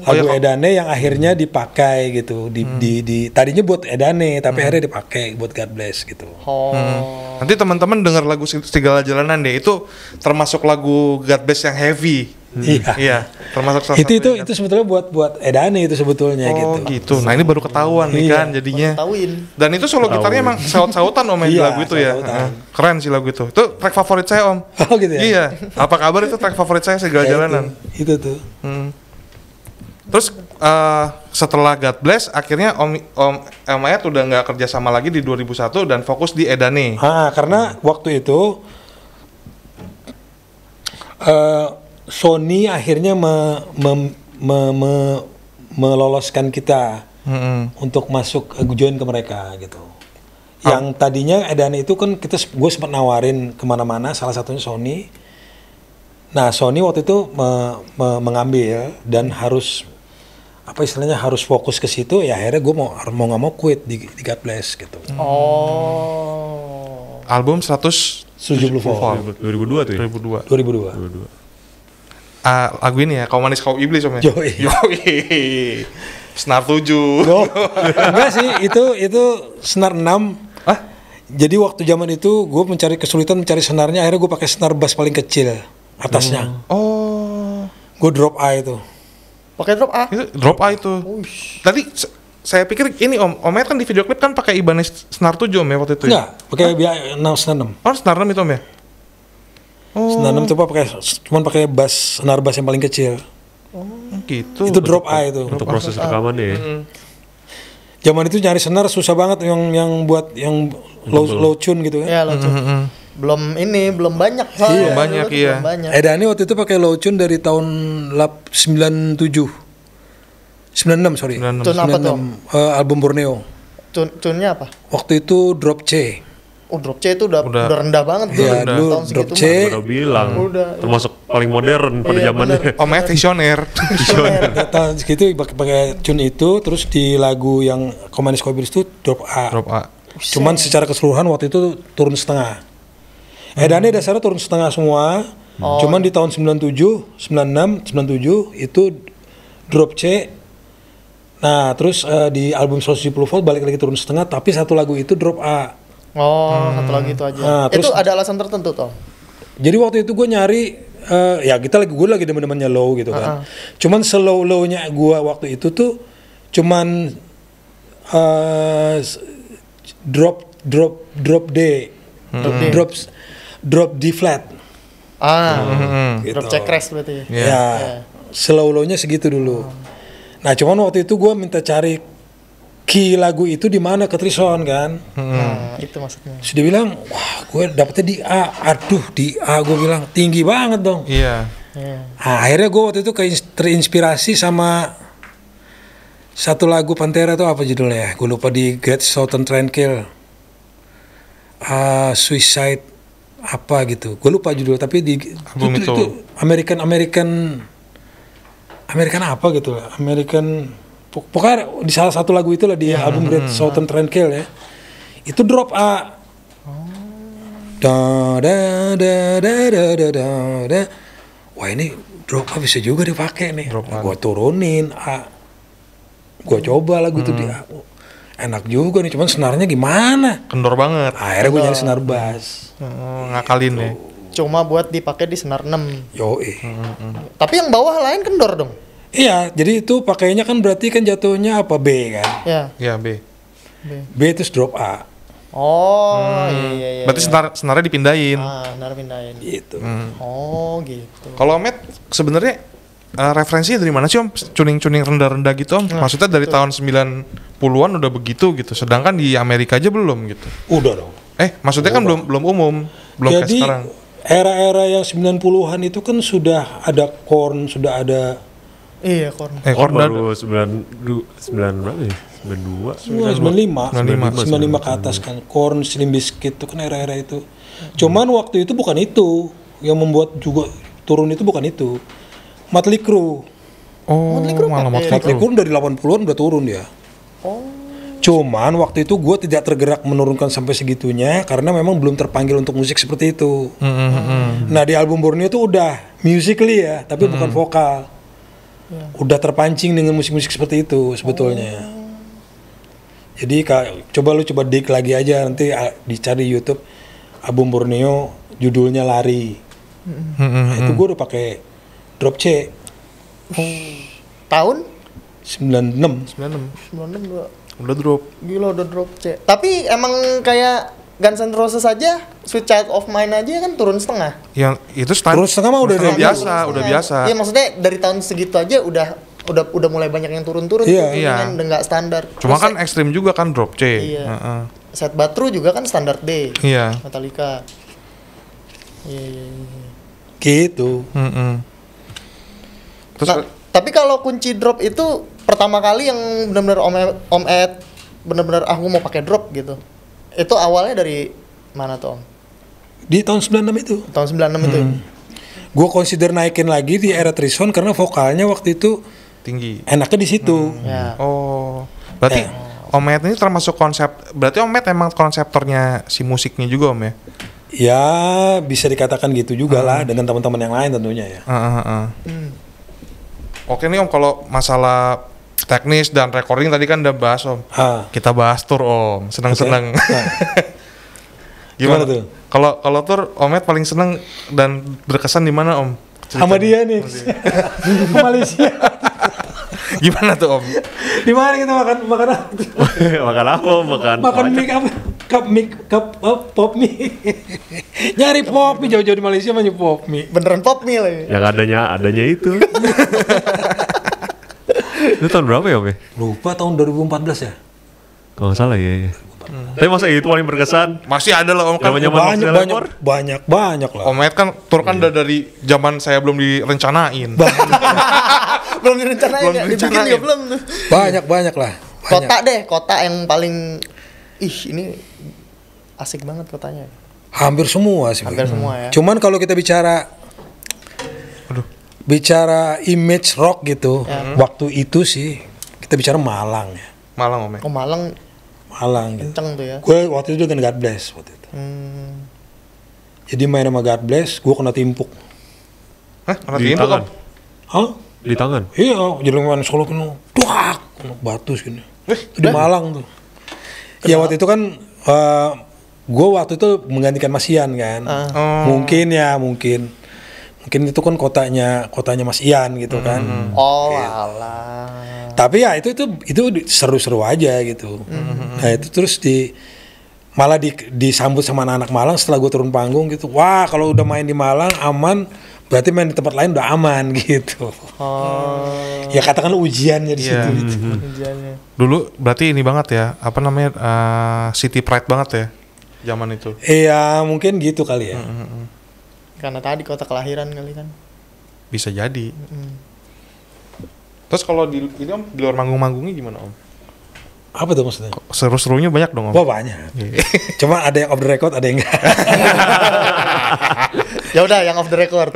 Oh, ya lagu ya, Edane yang akhirnya hmm. dipakai gitu di, hmm. di, di tadinya buat Edane tapi hmm. akhirnya dipakai buat God Bless gitu. Oh. Hmm. Nanti teman-teman dengar lagu Segala Jalanan deh itu termasuk lagu God Bless yang heavy. Hmm. Iya. iya, termasuk salah itu itu itu sebetulnya buat buat Edane itu sebetulnya oh, gitu. gitu. Nah, ini baru ketahuan nih iya. kan jadinya. Ketahuin. Dan itu solo Ketauin. gitarnya emang saut-sautan Om iya, lagu itu ya. keren sih lagu itu. Itu track favorit saya Om. [laughs] Oh gitu ya. Iya. Apa kabar itu track favorit saya segala ya, jalanan. Itu, itu tuh. Hmm. Terus uh, setelah God Bless akhirnya Om Om Elmayat udah nggak kerja sama lagi di 2001 dan fokus di Edane. Ah, karena hmm. waktu itu uh, Sony akhirnya me, me, me, me, meloloskan kita hmm. untuk masuk uh, join ke mereka gitu. Ah. Yang tadinya Edane itu kan kita gue sempat nawarin kemana-mana, salah satunya Sony Nah, Sony waktu itu me, me, mengambil dan harus apa istilahnya harus fokus ke situ. Ya akhirnya gue mau mau nggak mau quit di, di God Bless gitu. Oh. Album 100 2002 tuh 2002. 2002. 2002. Ah, Uh, lagu ini ya, Kau Manis Kau Iblis Om ya? Yoi. [laughs] Yoi. Senar 7. No. Enggak sih, itu itu senar 6. Ah? Jadi waktu zaman itu gue mencari kesulitan mencari senarnya, akhirnya gue pakai senar bass paling kecil atasnya. Oh. oh. Gue drop A itu. Pakai drop A? Itu drop A itu. Uish. Tadi saya pikir ini Om Omer kan di video klip kan pakai Ibanez Snar 7 Om ya waktu itu. Ya? Enggak, ya? pakai biaya nah, Snar 6. Oh, Snar 6 itu Om ya. Oh. Snar 6 coba pakai cuma pakai bass Snar bass yang paling kecil. Oh, gitu. Itu drop A itu. Untuk proses rekaman ya. jaman Zaman itu nyari senar susah banget yang yang buat yang low, low tune gitu kan. Iya, low tune. Mm -hmm belum ini belum banyak iya. belum banyak iya belum banyak. Edani eh, waktu itu pakai locun dari tahun 97 96 sorry 96. Tune apa tuh? Uh, album Borneo Tune, tune-nya apa? waktu itu Drop C Oh drop C itu udah, udah, udah rendah banget iya, tuh. udah. dulu tahun drop C udah bilang. Udah, termasuk udah. paling modern pada iya, zamannya. Om oh, visioner. [laughs] visioner. tahun segitu pakai tune itu terus di lagu yang Komandis Kobir itu drop A. Drop A. Cuman secara keseluruhan waktu itu turun setengah. Edannya dasarnya turun setengah semua. Oh. Cuman di tahun 97, 96, 97 itu drop C. Nah, terus uh, di album 170 volt balik lagi turun setengah, tapi satu lagu itu drop A. Oh, hmm. satu lagu itu aja. Nah, terus, ada alasan tertentu toh? Jadi waktu itu gue nyari uh, ya kita lagi gue lagi teman-temannya low gitu kan. Uh -huh. Cuman slow lownya gue waktu itu tuh cuman uh, drop drop drop D. Hmm. Drop, drops drop di flat. Ah, gitu. hmm. gitu. drop check rest berarti. Ya, yeah. yeah. slow low-nya segitu dulu. Oh. Nah, cuman waktu itu gue minta cari key lagu itu di mana ke Trison kan? Hmm. Nah, itu maksudnya. Sudah bilang, wah gue dapetnya di A. Aduh di A gue bilang tinggi banget dong. Iya. Yeah. yeah. Nah, akhirnya gue waktu itu terinspirasi sama satu lagu Pantera tuh apa judulnya? Gue lupa di Great Southern Tranquil. Uh, Suicide apa gitu gue lupa judul tapi di Album itu, itu, American American American apa gitu lah American pokoknya di salah satu lagu itu lah di yeah. album Great hmm. Southern Trendkill ya itu drop A oh. da, da, da, da, da, da, da, da. wah ini drop A bisa juga dipakai nih gue turunin A gue coba lagu hmm. itu di hmm enak juga nih cuman senarnya gimana kendor banget akhirnya gue iya. nyari senar bass hmm, ngakalin nih ya gitu. cuma buat dipakai di senar 6 yo eh. hmm, hmm. tapi yang bawah lain kendor dong iya jadi itu pakainya kan berarti kan jatuhnya apa B kan iya iya B B, itu drop A Oh, hmm. iya, iya. iya berarti iya. senar senarnya dipindahin. Ah, senar pindahin. Gitu. Hmm. Oh, gitu. Kalau Matt sebenarnya uh, referensinya dari mana sih om Cuning-cuning rendah-rendah gitu om nah, maksudnya dari tahun 90-an udah begitu gitu sedangkan di Amerika aja belum gitu udah dong eh maksudnya kan udah. kan belum belum umum belum Jadi, kayak sekarang era-era yang 90-an itu kan sudah ada corn sudah ada Iya, corn. Eh, corn baru dua, sembilan berapa ya? 92, 95, 95, 95, ke atas kan. Corn, Slim Biscuit itu kan era-era itu. Cuman hmm. waktu itu bukan itu yang membuat juga turun itu bukan itu. Motley Crue. Oh, Motley Crue malah Motley, Motley Crue dari 80-an udah turun dia. Oh. Cuman waktu itu gue tidak tergerak menurunkan sampai segitunya karena memang belum terpanggil untuk musik seperti itu. Mm -hmm. Nah di album Borneo itu udah musically ya, tapi mm -hmm. bukan vokal. Yeah. Udah terpancing dengan musik-musik seperti itu sebetulnya. Oh. Jadi kak, coba lu coba dig lagi aja nanti ah, dicari YouTube album Borneo judulnya Lari. Mm -hmm. nah, itu hmm. gue udah pakai drop C tahun 96 96 96 udah drop gila udah drop C tapi emang kayak Guns N' Roses saja, Sweet Child of Mine aja kan turun setengah yang itu stand, turun setengah mah udah, udah biasa setengah. udah biasa Iya maksudnya dari tahun segitu aja udah udah udah mulai banyak yang turun-turun iya, tuh, iya. Kan udah nggak standar cuma Terus kan ekstrim juga kan drop C iya. uh -uh. set batru juga kan standar D iya Metallica iya iya, iya. gitu mm -mm. Terus nah, tapi kalau kunci drop itu pertama kali yang benar-benar Om Ed, Om Ed benar-benar aku mau pakai drop gitu. Itu awalnya dari mana tuh Om? Di tahun 96 itu. Tahun 96 hmm. itu. Gue consider naikin lagi di era Trison karena vokalnya waktu itu tinggi. Enaknya di situ. Hmm. Ya. Oh. Berarti eh. Om Ed ini termasuk konsep berarti Om Ed emang konseptornya si musiknya juga Om ya? Ya bisa dikatakan gitu juga hmm. lah dengan teman-teman yang lain tentunya ya. Uh, uh, Oke nih Om kalau masalah teknis dan recording tadi kan udah bahas Om. Ha. Kita bahas tur Om, seneng-seneng. Okay. [laughs] Gimana, tuh? Kalau kalau tur Omet paling seneng dan berkesan di mana Om? Sama dia nih. Di [laughs] Malaysia. Gimana tuh Om? Di mana kita makan makanan? makan apa? Makan makan mie apa? ke mik cup pop, pop mie [laughs] nyari pop mie jauh-jauh di Malaysia banyak pop mie beneran pop mie lah yang adanya adanya itu [laughs] itu tahun berapa ya Om ya? lupa tahun 2014 ya kalau nggak salah ya, ya. Hmm. Tapi masa itu paling berkesan? Masih ada lah Om kan banyak banyak, banyak banyak banyak lah. Om Ed kan tur kan iya. udah iya. dari zaman saya belum direncanain. belum [laughs] direncanain belum ya, direncanain. Ya belum. Iya. Banyak banyak lah. Banyak. Kota deh, kota yang paling ih ini asik banget kotanya hampir semua sih hampir semua ya cuman kalau kita bicara Aduh. bicara image rock gitu ya. Hmm. waktu itu sih kita bicara Malang ya Malang om ya? oh Malang Malang gitu. kenceng gitu. tuh ya gue waktu itu dengan God Bless waktu itu hmm. jadi main sama God Bless gue kena timpuk Hah? Kena timpuk tangan. Hah? Di tangan? Iya, jadi main solo kena duak, kena batu sini. Eh, di Malang tuh. Kenapa? Ya waktu itu kan uh, gue waktu itu menggantikan Mas Ian kan uh. oh. mungkin ya mungkin mungkin itu kan kotanya kotanya Mas Ian gitu kan. hmm. kan oh gitu. tapi ya itu itu itu seru-seru aja gitu hmm. nah itu terus di malah di, disambut sama anak-anak Malang setelah gue turun panggung gitu wah kalau udah main di Malang aman berarti main di tempat lain udah aman [laughs] gitu oh. ya katakan ujiannya di yeah. situ gitu. Hmm, hmm. dulu berarti ini banget ya apa namanya uh, city pride banget ya zaman itu iya mungkin gitu kali ya mm -hmm. karena tadi kota kelahiran kali kan bisa jadi mm -hmm. terus kalau di ini om di luar manggung-manggungnya gimana om apa tuh maksudnya? Seru-serunya banyak dong om? Wah banyak. Yeah. [laughs] Cuma ada yang off the record, ada yang enggak. [laughs] ya udah yang off the record.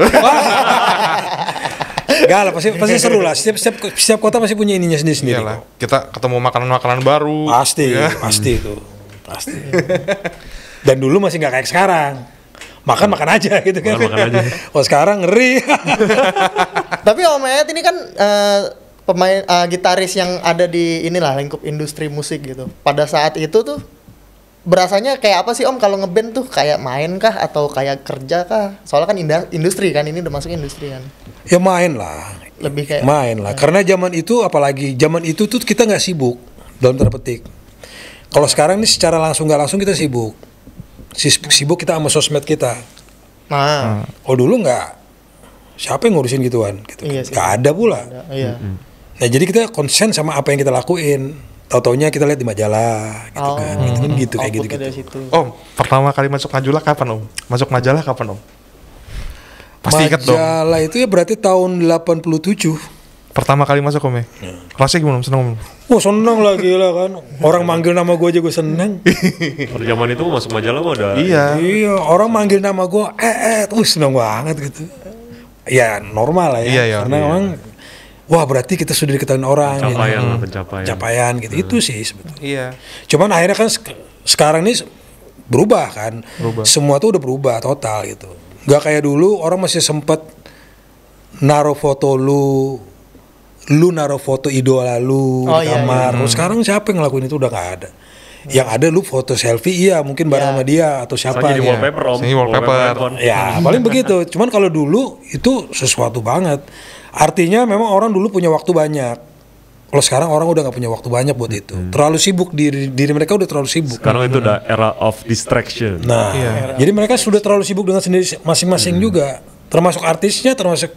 [laughs] Gak lah, pasti pasti seru lah. Setiap setiap setiap kota pasti punya ininya sendiri sendiri. Iyalah, kita ketemu makanan makanan baru. Pasti, ya. pasti itu, pasti. Iya. Dan dulu masih nggak kayak sekarang. Makan makan aja [laughs] gitu kan. Makan aja. oh sekarang ngeri. [laughs] Tapi Om Ed ini kan uh, pemain uh, gitaris yang ada di inilah lingkup industri musik gitu. Pada saat itu tuh berasanya kayak apa sih Om kalau ngeband tuh kayak main kah atau kayak kerja kah? Soalnya kan industri kan ini udah masuk industri kan. Ya main lah. Lebih kayak main lah. Ya. Karena zaman itu apalagi zaman itu tuh kita nggak sibuk dalam tanda petik. Kalau sekarang ini secara langsung nggak langsung kita sibuk sibuk, sibuk kita sama sosmed kita. Nah, oh dulu nggak siapa yang ngurusin gituan? Gitu. Iya kan. Gak ada pula. iya. Nah jadi kita konsen sama apa yang kita lakuin. Tau-taunya kita lihat di majalah gitu oh. kan. Gitu hmm. gitu kayak gitu. gitu. Om, pertama kali masuk majalah kapan Om? Masuk majalah kapan Om? Pasti majalah dong. itu ya berarti tahun 87 pertama kali masuk kome ya? Rasanya iya. gimana? Seneng Om? Wah seneng lah gila kan Orang manggil nama gue aja gue seneng Pada [laughs] zaman itu masuk majalah mah udah Iya Iya orang manggil nama gue Eh eh tuh seneng banget gitu Ya normal lah ya iya, iya, Karena iya. emang Wah berarti kita sudah diketahui orang gitu. Pencapaian gitu. lah hmm. pencapaian Pencapaian gitu hmm. Itu sih sebetulnya Iya Cuman akhirnya kan se sekarang ini berubah kan berubah. Semua tuh udah berubah total gitu Gak kayak dulu orang masih sempet Naruh foto lu lu naruh foto idola lu oh, di kamar. Iya, iya. Hmm. Sekarang siapa yang ngelakuin itu udah gak ada. Yang ada lu foto selfie iya mungkin bareng yeah. sama dia atau siapa ya. wallpaper Jadi Ya paling begitu. Cuman kalau dulu itu sesuatu banget. Artinya memang orang dulu punya waktu banyak. Kalau sekarang orang udah nggak punya waktu banyak buat itu. Hmm. Terlalu sibuk diri diri mereka udah terlalu sibuk. Sekarang itu udah era of distraction. Nah, yeah. jadi mereka sudah terlalu sibuk dengan sendiri masing-masing hmm. juga. Termasuk artisnya, termasuk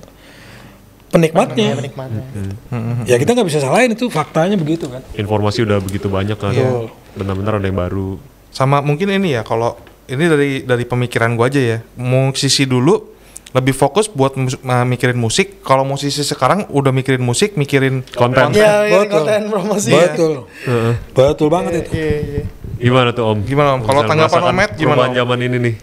penikmatnya. penikmatnya. Hmm. Ya kita nggak bisa salahin itu faktanya begitu kan. Informasi udah begitu banyak kan. Yeah. Benar-benar ada yang baru. Sama mungkin ini ya kalau ini dari dari pemikiran gua aja ya. Musisi dulu lebih fokus buat uh, mikirin musik. Kalau musisi sekarang udah mikirin musik, mikirin konten. Iya, iya, konten. Ya, ya, betul. konten promosi. Betul. Ya. Betul, betul banget yeah, itu. Yeah, yeah. Gimana tuh Om? Gimana Om? Kalau tanggapan Om Matt gimana? Om? zaman ini nih.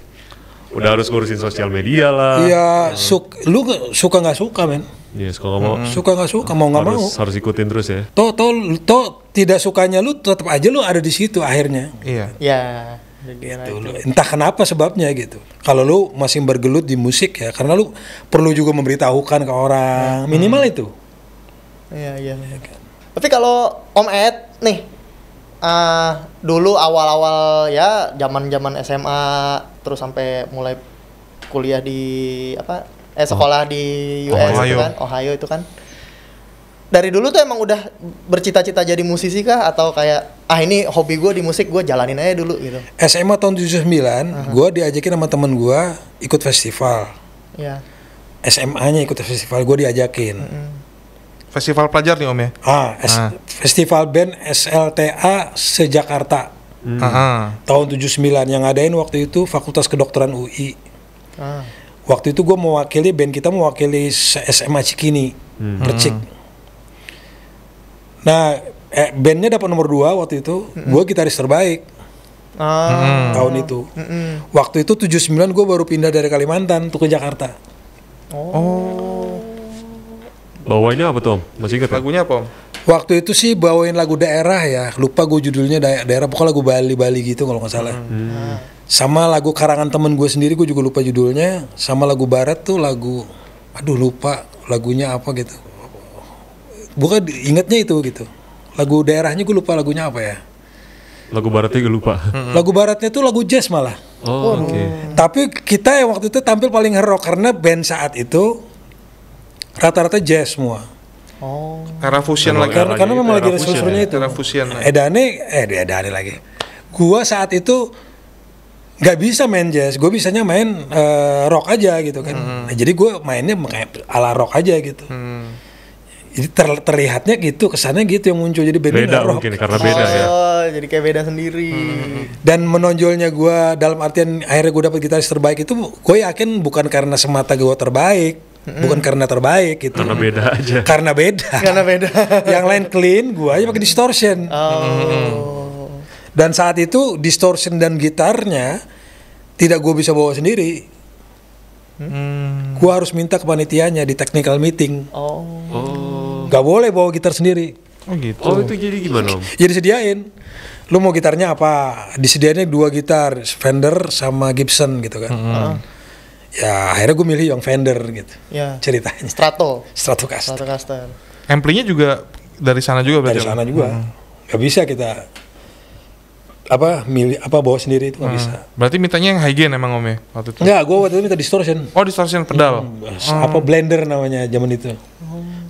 Udah harus ngurusin sosial media lah. Iya, hmm. suka, lu suka nggak suka, men? Yes, kalau mau hmm. suka nggak suka mau nggak mau harus ikutin terus ya. Toh toh toh tidak sukanya lu tetap aja lu ada di situ akhirnya. Iya. Iya. Gitu, lu, entah kenapa sebabnya gitu. Kalau lu masih bergelut di musik ya, karena lu perlu juga memberitahukan ke orang hmm. minimal itu. Iya iya. Ya, Tapi kalau Om Ed nih, uh, dulu awal-awal ya zaman zaman SMA terus sampai mulai kuliah di apa eh sekolah oh. di US Ohio. itu kan Ohio itu kan dari dulu tuh emang udah bercita-cita jadi musisi kah atau kayak ah ini hobi gue di musik gue jalanin aja dulu gitu SMA tahun 79 uh -huh. gue diajakin sama temen gue ikut festival yeah. SMA-nya ikut festival gue diajakin mm -hmm. festival pelajar nih om ya ah, ah. festival band SLTA sejakarta Jakarta. Ah, tahun 79 yang ngadain waktu itu Fakultas Kedokteran UI ah waktu itu gue mewakili band kita mewakili SMA Cikini hmm. Percik hmm. nah eh, bandnya dapat nomor dua waktu itu hmm. gue gitaris terbaik ah. Hmm. tahun itu. mm Waktu itu 79 gue baru pindah dari Kalimantan tuh ke Jakarta. Oh. oh. Bawainnya apa Tom? Masih ingat? Ya? Lagunya apa? Waktu itu sih bawain lagu daerah ya. Lupa gue judulnya daerah. Pokoknya lagu Bali Bali gitu kalau nggak salah. Hmm sama lagu karangan temen gue sendiri gue juga lupa judulnya sama lagu barat tuh lagu aduh lupa lagunya apa gitu bukan ingatnya itu gitu lagu daerahnya gue lupa lagunya apa ya lagu baratnya gue lupa lagu baratnya tuh lagu jazz malah oh, oh. oke okay. tapi kita yang waktu itu tampil paling rock karena band saat itu rata-rata jazz semua Oh. Karena fusion lagi. Karena, karena memang lagi resolusinya itu. eh fusion. Edane, eh Edane lagi. Gua saat itu nggak bisa main jazz gue bisanya main uh, rock aja gitu kan hmm. nah, jadi gue mainnya kayak ala rock aja gitu hmm. jadi ter terlihatnya gitu kesannya gitu yang muncul jadi beda rock. mungkin karena beda ya. oh, ya jadi kayak beda sendiri hmm. dan menonjolnya gue dalam artian akhirnya gue dapet gitaris terbaik itu gue yakin bukan karena semata gue terbaik hmm. bukan karena terbaik gitu karena beda aja karena beda karena beda yang lain clean gue aja pakai distortion oh. Hmm dan saat itu distortion dan gitarnya tidak gue bisa bawa sendiri. Hmm. Gue harus minta kepanitiannya di technical meeting. Oh. oh. Gak boleh bawa gitar sendiri. Oh gitu. Oh itu jadi gimana om? Jadi sediain. Lu mau gitarnya apa? Disediainnya dua gitar, Fender sama Gibson gitu kan. Hmm. Ya akhirnya gue milih yang Fender gitu. Ya. Ceritanya. Strato. Strato Strato Stratocaster. Amplinya juga dari sana juga berarti. Dari sana juga. Hmm. Gak bisa kita apa milih apa bawa sendiri itu nggak hmm. bisa. Berarti mintanya yang high gain emang om ya waktu itu? Enggak, gue waktu itu minta distortion. Oh distortion pedal. Hmm, hmm. Apa blender namanya zaman itu?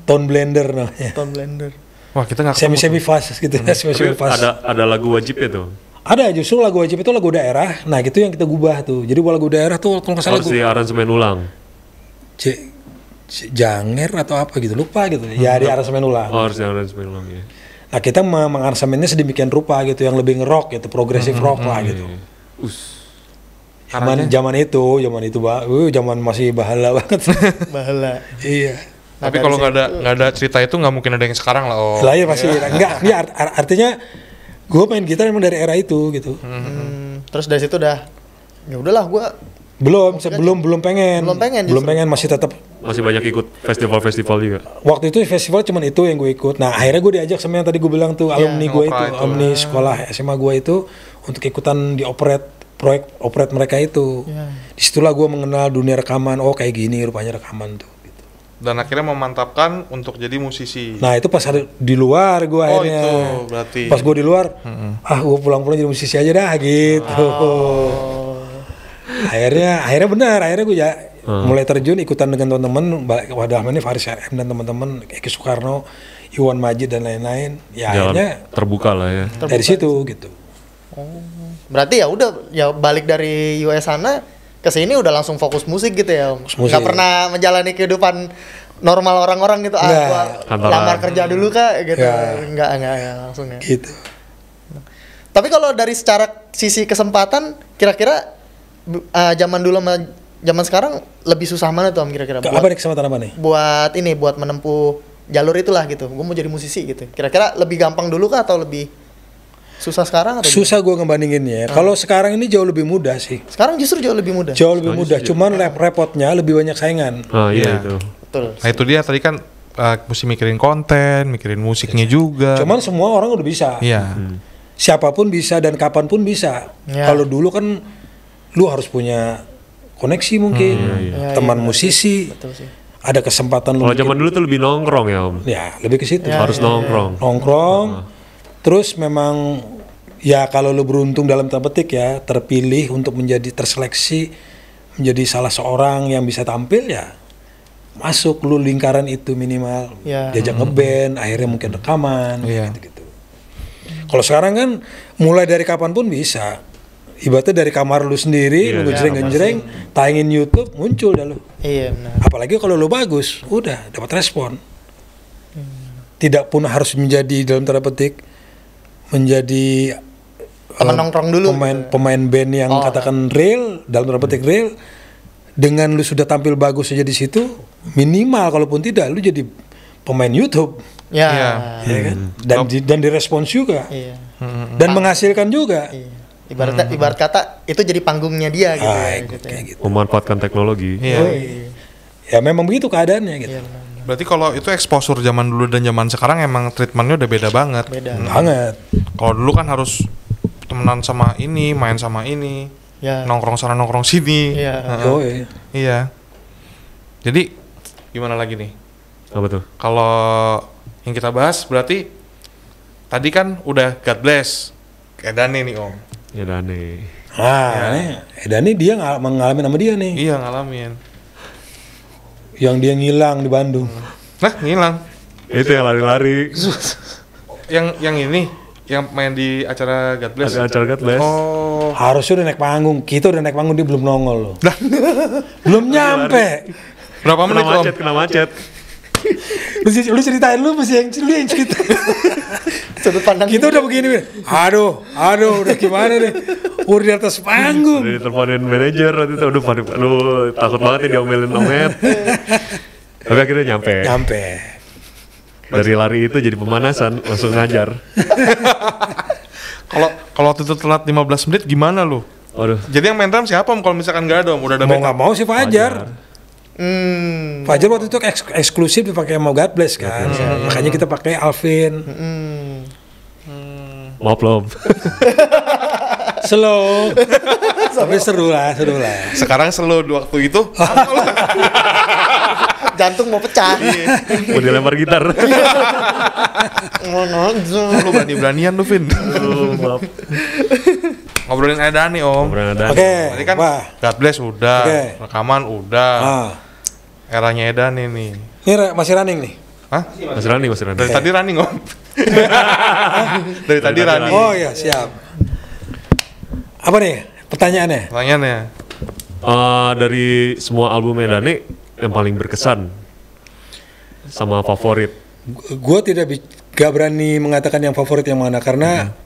Tone blender namanya. Tone blender. Wah kita nggak semi semi fast gitu ya semi semi fast. Ada ada lagu wajib itu? Ya ada justru lagu wajib itu lagu daerah. Nah gitu yang kita gubah tuh. Jadi buat lagu daerah tuh kalau kesalahan. salah harus di aransemen ulang. C, Janger atau apa gitu lupa gitu. Ya, hmm. Ya di aransemen ulang. Oh harus di aransemen ulang ya Nah kita mengarsemennya sedemikian rupa gitu, yang lebih ngerok gitu, progresif rock lah gitu. Hmm, iya, iya. Us. Zaman zaman itu, zaman itu bah, uh, zaman masih bahala [laughs] banget. bahala. iya. Tapi nah, kalau nggak ada nggak ada cerita itu nggak mungkin ada yang sekarang lah. Oh. Lah ya pasti. Enggak, iya. nah, ya, art, artinya gue main gitar memang dari era itu gitu. Hmm. Hmm. Terus dari situ udah ya udahlah gue belum, oh, sebelum belum pengen. Belum pengen. Belum justru. pengen masih tetap masih banyak ikut festival-festival juga. Waktu itu festival cuman itu yang gue ikut. Nah, akhirnya gue diajak sama yang tadi gue bilang tuh yeah, alumni gue itu, itu, alumni iya. sekolah SMA gue itu untuk ikutan di operet proyek operet mereka itu. Yeah. Disitulah gue mengenal dunia rekaman. Oh, kayak gini rupanya rekaman tuh gitu. dan akhirnya memantapkan untuk jadi musisi. Nah itu pas hari, di luar gue oh, akhirnya. itu berarti. Pas gue di luar, -hmm. ah gue pulang-pulang jadi musisi aja dah gitu. Oh akhirnya akhirnya benar akhirnya gue ya hmm. mulai terjun ikutan dengan teman-teman Wadah ini Faris RM dan teman-teman Eki Soekarno Iwan Majid dan lain-lain ya Jalan akhirnya terbuka lah ya terbuka. dari situ gitu oh. berarti ya udah ya balik dari US sana ke sini udah langsung fokus musik gitu ya musik. nggak pernah menjalani kehidupan normal orang-orang gitu ah gua lamar kerja dulu kak gitu ya. nggak nggak ya, langsung ya gitu tapi kalau dari secara sisi kesempatan kira-kira uh, zaman dulu sama zaman sekarang lebih susah mana tuh Om kira-kira? Buat, apa nih kesempatan apa nih? Buat ini, buat menempuh jalur itulah gitu. Gue mau jadi musisi gitu. Kira-kira lebih gampang dulu kah atau lebih susah sekarang atau susah gue ngebandinginnya ya. Ah. Kalau sekarang ini jauh lebih mudah sih. Sekarang justru jauh lebih mudah. Jauh lebih oh, mudah, cuman repotnya lebih banyak saingan. Oh iya ya. itu. Betul. Nah itu dia tadi kan uh, mesti mikirin konten, mikirin musiknya iya. juga. Cuman semua orang udah bisa. Iya. Hmm. Siapapun bisa dan kapanpun bisa. Ya. Kalau dulu kan lu harus punya koneksi mungkin hmm, iya. iya. Ya, ya, teman ya, iya, musisi sih. ada kesempatan kalau zaman dulu tuh lebih nongkrong ya om ya lebih ke situ ya, harus ya, nongkrong ya. nongkrong uh. terus memang ya kalau lu beruntung dalam tanda petik ya terpilih untuk menjadi terseleksi menjadi salah seorang yang bisa tampil ya masuk lu lingkaran itu minimal ya. diajak hmm. ngeband akhirnya mungkin rekaman ya. gitu gitu kalau sekarang kan mulai dari kapan pun bisa ibaratnya dari kamar lu sendiri yeah, lu ngejreng-ngejreng iya, yeah, tayangin YouTube muncul dah lu iya yeah, benar apalagi kalau lu bagus udah dapat respon hmm. tidak pun harus menjadi dalam tanda petik menjadi eh, teman uh, nongkrong dulu pemain gitu. Ya. pemain band yang oh, katakan iya. real dalam tanda petik real dengan lu sudah tampil bagus aja di situ minimal kalaupun tidak lu jadi pemain YouTube ya, yeah. ya iya kan hmm. dan di, dan direspons juga yeah. Hmm, hmm, dan menghasilkan juga ibarat hmm. ibarat kata itu jadi panggungnya dia gitu, ah, ya, gitu, ya. gitu. memanfaatkan teknologi iya. Oh, iya. ya memang begitu keadaannya gitu ya, berarti kalau itu eksposur zaman dulu dan zaman sekarang emang treatmentnya udah beda banget beda hmm. banget kalau dulu kan harus temenan sama ini main sama ini ya. nongkrong sana nongkrong sini iya. Uh, oh, iya. iya jadi gimana lagi nih apa tuh kalau yang kita bahas berarti tadi kan udah God bless keadaan ini om Edane. Nah, Edane, ya. Edane dia mengalami sama dia nih. Iya, ngalamin. Yang dia ngilang di Bandung. Nah, ngilang. Itu yang lari-lari. [laughs] yang yang ini yang main di acara God Bless. Ada acara God Bless. Oh. Harusnya udah naik panggung. Kita udah naik panggung dia belum nongol loh. belum nyampe. Berapa menit kena macet, kena macet lu, lu ceritain lu masih yang lu yang cerita [laughs] sudut pandang kita udah begini aduh aduh udah gimana nih udah di atas panggung udah teleponin manajer nanti udah panik lu takut banget ya diomelin omet tapi akhirnya nyampe nyampe dari lari itu jadi pemanasan langsung ngajar [laughs] kalau kalau waktu itu telat 15 menit gimana lu Waduh. Jadi yang main drum siapa om kalau misalkan gak ada om udah ada mau nggak mau sih Fajar. Fajar Hmm. Fajar waktu itu eks eksklusif dipakai mau God Bless kan, bless. Iya, hmm. Iya, iya. makanya kita pakai Alvin. Hmm. Hmm. Maaf belum. [laughs] slow. Tapi seru lah, seru lah. Sekarang slow waktu itu. [laughs] Jantung mau pecah. Mau dilempar gitar. lu berani-beranian lu, Vin. maaf. Ngobrolin Edani, Om. Ngobrolin Oke. Okay. Tadi kan Wah. God bless udah, okay. rekaman udah. Ah eranya Edan ini. Ini masih running nih. Hah? Masih running, masih running. Dari okay. tadi running om. [laughs] Dari, Dari tadi running. Oh iya siap. Apa nih pertanyaannya? Pertanyaannya. Uh, dari semua album Edane yang paling berkesan sama favorit. Gue tidak gak berani mengatakan yang favorit yang mana karena hmm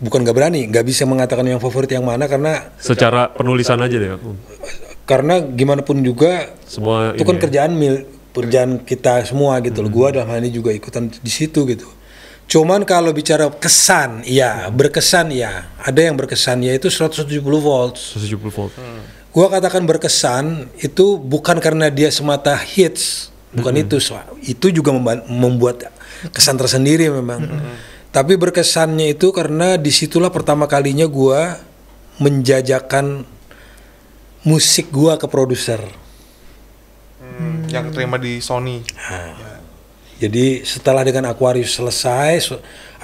bukan gak berani, gak bisa mengatakan yang favorit yang mana karena secara penulisan aja deh karena gimana pun juga semua itu kan ya. kerjaan mil kerjaan kita semua gitu loh. Hmm. Gua dalam hal ini juga ikutan di situ gitu. Cuman kalau bicara kesan, ya hmm. berkesan ya. Ada yang berkesan yaitu 170 volt. 170 volt. Hmm. Gua katakan berkesan itu bukan karena dia semata hits, bukan hmm. itu. Itu juga membuat kesan tersendiri memang. Hmm. Tapi berkesannya itu karena disitulah pertama kalinya gua menjajakan musik gua ke produser hmm, yang terima di Sony nah, ya. jadi setelah dengan Aquarius selesai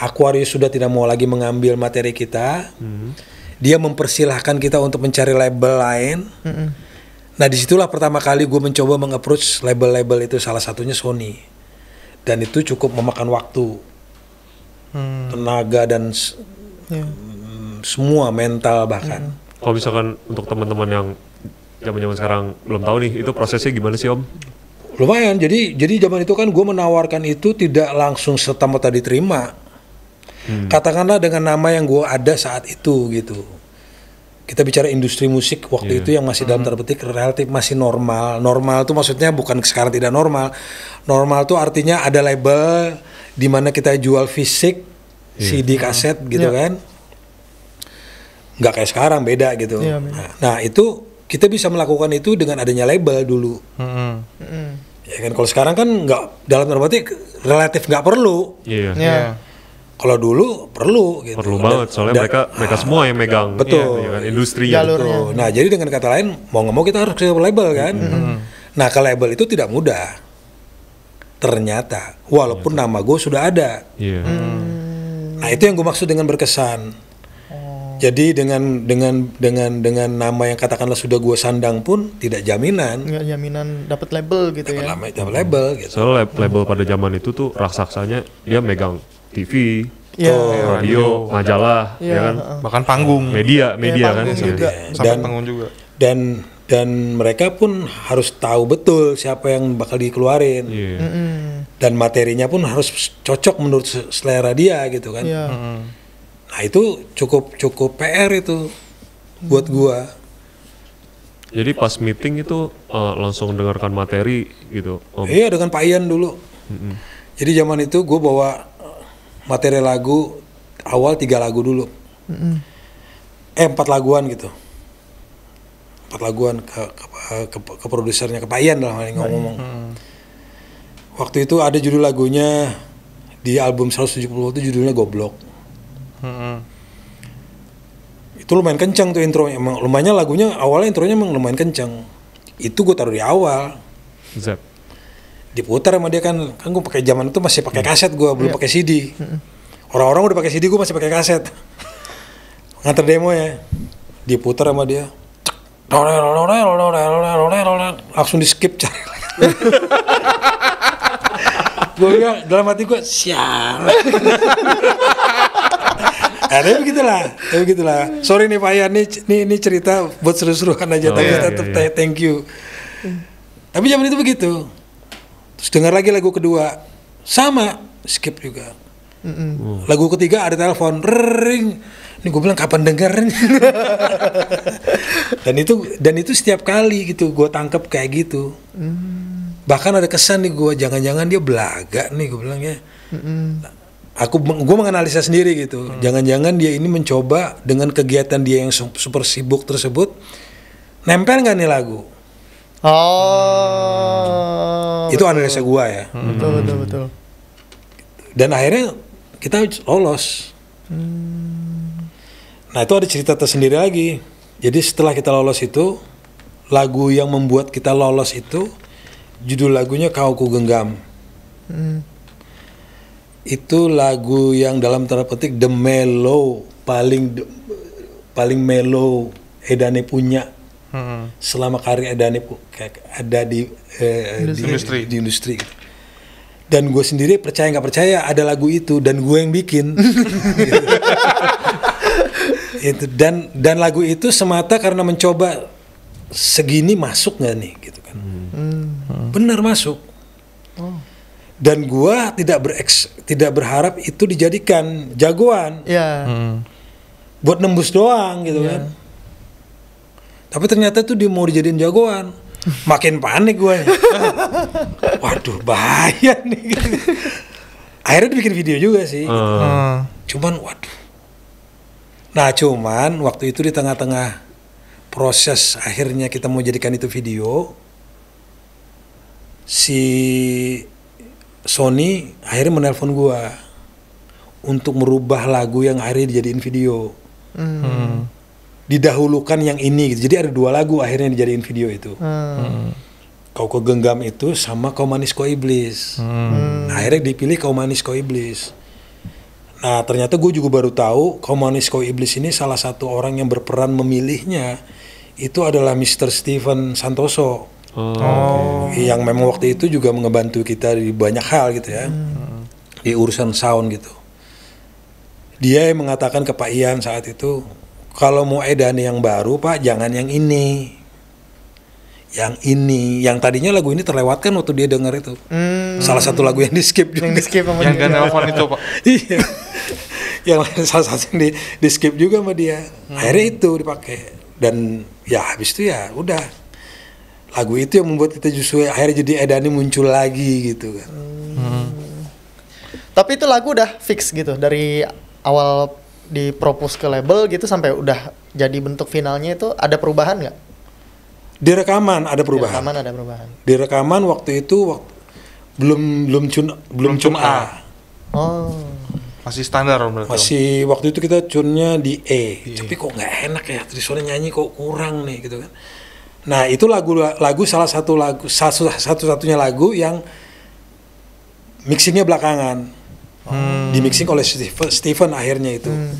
Aquarius sudah tidak mau lagi mengambil materi kita hmm. dia mempersilahkan kita untuk mencari label lain hmm. nah disitulah pertama kali gue mencoba mengapproach label-label itu salah satunya Sony dan itu cukup memakan waktu hmm. tenaga dan yeah. semua mental bahkan. Hmm. Kalau misalkan untuk teman-teman yang zaman-zaman sekarang belum tahu nih itu prosesnya gimana sih om? Lumayan. Jadi jadi zaman itu kan gue menawarkan itu tidak langsung serta merta diterima. Hmm. Katakanlah dengan nama yang gue ada saat itu gitu. Kita bicara industri musik waktu yeah. itu yang masih dalam hmm. tanda petik relatif masih normal. Normal itu maksudnya bukan sekarang tidak normal. Normal itu artinya ada label di mana kita jual fisik yeah. CD kaset gitu hmm. yeah. kan. Nggak kayak sekarang beda gitu. Yeah, iya, nah, nah itu kita bisa melakukan itu dengan adanya label dulu. Mm-hmm. Ya kan kalau sekarang kan nggak dalam berarti relatif nggak perlu. Iya. Yeah. Yeah. Kalau dulu perlu gitu. Perlu banget soalnya dan, mereka mereka semua yang megang. Betul. Ya, kan? Industri gitu. jalurnya. Betul. Nah, jadi dengan kata lain mau nggak mau kita harus ke label kan. Mm-hmm. Nah, ke label itu tidak mudah. Ternyata walaupun Ternyata. nama gue sudah ada. Yeah. Mm. Nah, itu yang gue maksud dengan berkesan jadi dengan dengan dengan dengan nama yang katakanlah sudah gue sandang pun tidak jaminan. Tidak jaminan dapat label gitu dapet ya. Lama, dapet label gitu. So lab, label pada zaman itu tuh raksasanya dia megang TV, yeah. Oh, ya. radio, iya. majalah, yeah. ya kan, bahkan panggung, media, ya, media yeah, kan, juga. Iya. sampai dan, panggung juga. Dan dan mereka pun harus tahu betul siapa yang bakal dikeluarin yeah. mm -hmm. dan materinya pun harus cocok menurut selera dia gitu kan. Yeah. Mm -hmm Nah, itu cukup cukup PR itu buat gua. Jadi pas meeting itu uh, langsung dengarkan materi gitu. Om. Iya dengan Pak Ian dulu. hmm Jadi zaman itu gua bawa eh, materi lagu awal tiga lagu dulu. hmm Eh empat laguan gitu. Empat laguan ke ke, eh, ke, ke produsernya ke Pak Ian dalam hal ngomong. hmm Waktu itu ada judul lagunya di album 170 itu judulnya Goblok. Hmm. Itu lumayan kencang tuh intro Emang lumayan lagunya awalnya intronya emang lumayan kencang. Itu gue taruh di awal. Zep. Diputar sama dia kan, kan gue pakai zaman itu masih pakai mm. kaset gue, belum yeah. pakai CD. Orang-orang udah pakai CD, gue masih pakai kaset. [laughs] Nganter demo ya. Diputar sama dia. Langsung di skip cari [laughs] gue bilang dalam hati gue sial [laughs] nah tapi ya, begitulah tapi ya, begitulah sorry nih Pak Yani, ini ini, ini cerita buat seru-seruan aja oh, tapi iya, tetap iya, iya, thank you hmm. tapi zaman itu begitu terus dengar lagi lagu kedua sama skip juga Mm-mm. Hmm. lagu ketiga ada telepon ring ini gue bilang kapan dengerin [laughs] dan itu dan itu setiap kali gitu gue tangkep kayak gitu mm. bahkan ada kesan nih gue jangan-jangan dia belaga nih gue bilang ya mm -mm aku gue menganalisa sendiri gitu jangan hmm. jangan-jangan dia ini mencoba dengan kegiatan dia yang super sibuk tersebut nempel nggak nih lagu oh hmm. itu analisa gue ya hmm. betul betul hmm. betul dan akhirnya kita lolos hmm. nah itu ada cerita tersendiri lagi jadi setelah kita lolos itu lagu yang membuat kita lolos itu judul lagunya kau ku genggam hmm itu lagu yang dalam tanda petik the mellow paling the, paling mellow Edane punya hmm. selama karir Edane ada di, eh, industri. di industri di gitu. industri dan gue sendiri percaya nggak percaya ada lagu itu dan gue yang bikin [laughs] itu dan dan lagu itu semata karena mencoba segini masuk nggak nih gitu kan hmm. benar masuk oh dan gua tidak bereks tidak berharap itu dijadikan jagoan yeah. hmm. buat nembus doang gitu yeah. kan tapi ternyata tuh dia mau dijadiin jagoan [laughs] makin panik gue ya. [laughs] waduh bahaya nih [laughs] akhirnya dibikin video juga sih uh. gitu. cuman waduh nah cuman waktu itu di tengah-tengah proses akhirnya kita mau jadikan itu video si Sony akhirnya menelpon gue untuk merubah lagu yang akhirnya dijadiin video. Hmm. Didahulukan yang ini gitu. Jadi ada dua lagu akhirnya dijadiin video itu. Hmm. Kau ke genggam itu sama kau manis kau iblis. Hmm. Nah, akhirnya dipilih kau manis kau iblis. Nah ternyata gue juga baru tahu kau manis kau iblis ini salah satu orang yang berperan memilihnya itu adalah Mr. Steven Santoso. Oh. Yang memang waktu itu juga ngebantu kita di banyak hal gitu ya. Hmm. Di urusan sound gitu. Dia yang mengatakan ke Pak Ian saat itu, kalau mau edan yang baru Pak, jangan yang ini. Yang ini, yang tadinya lagu ini terlewatkan waktu dia denger itu. Hmm. Salah satu lagu yang di skip juga. Yang di skip sama yang gak itu Pak. [laughs] Iya. yang salah satu yang di, di skip juga sama dia. Hmm. Akhirnya itu dipakai. Dan ya habis itu ya udah lagu itu yang membuat kita justru akhirnya jadi Edani muncul lagi gitu kan. Hmm. Tapi itu lagu udah fix gitu dari awal di propose ke label gitu sampai udah jadi bentuk finalnya itu ada perubahan nggak? Di rekaman ada perubahan. Di rekaman ada perubahan. Di rekaman waktu itu waktu, belum belum cun belum cum A. Oh. Masih standar berarti. Masih waktu itu kita cunnya di E. Di iya. tapi kok nggak enak ya, trisone nyanyi kok kurang nih gitu kan. Nah itu lagu lagu salah satu lagu satu satu satunya lagu yang mixingnya belakangan, hmm. di mixing oleh Stephen Stephen akhirnya itu, hmm.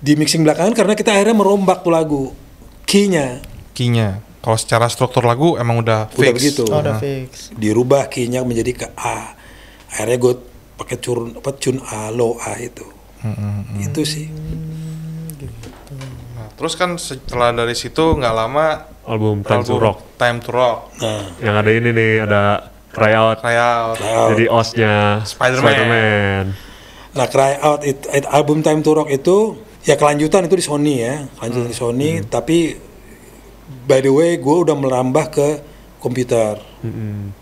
di mixing belakangan karena kita akhirnya merombak tuh lagu keynya. Keynya. Kalau secara struktur lagu emang udah fix. Udah begitu. Oh, udah nah. fix. Dirubah keynya menjadi ke A. Akhirnya gue pakai curun apa cun A low A itu. Hmm, hmm, hmm. Itu sih. Hmm, gitu. Nah, terus kan setelah dari situ nggak lama album Time album to Rock. Time to Rock. Nah. Yang ada ini nih ada Cry Out. Cry Out. Jadi osnya Spider-Man. spider Nah, Cry it, it, album Time to Rock itu ya kelanjutan itu di Sony ya, kelanjutan hmm. di Sony. Hmm. Tapi by the way, gue udah merambah ke komputer. Hmm.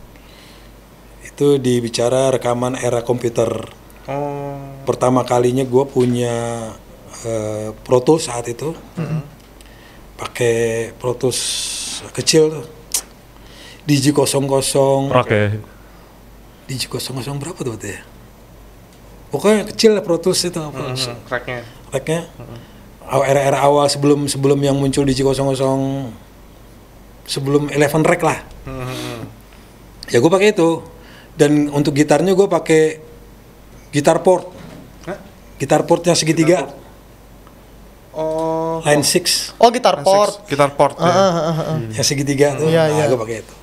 Itu dibicara rekaman era komputer. Hmm. Pertama kalinya gue punya uh, Pro saat itu. Hmm pakai protus kecil tuh kosong kosong Oke. kosong kosong berapa tuh ya? Pokoknya kecil lah protus itu apa? Mm -hmm, racknya. Racknya. Mm-hmm. Era-era awal sebelum sebelum yang muncul kosong kosong sebelum Eleven Rack lah. Mm -hmm. Ya gue pakai itu. Dan untuk gitarnya gue pakai gitar port. Hah? Gitar portnya segitiga. Gitar port Line 6. Oh, gitar port. Gitar port. Ah, ya. Ah, ah, hmm. Yang segitiga tuh. Iya, nah, iya. Gue pakai itu.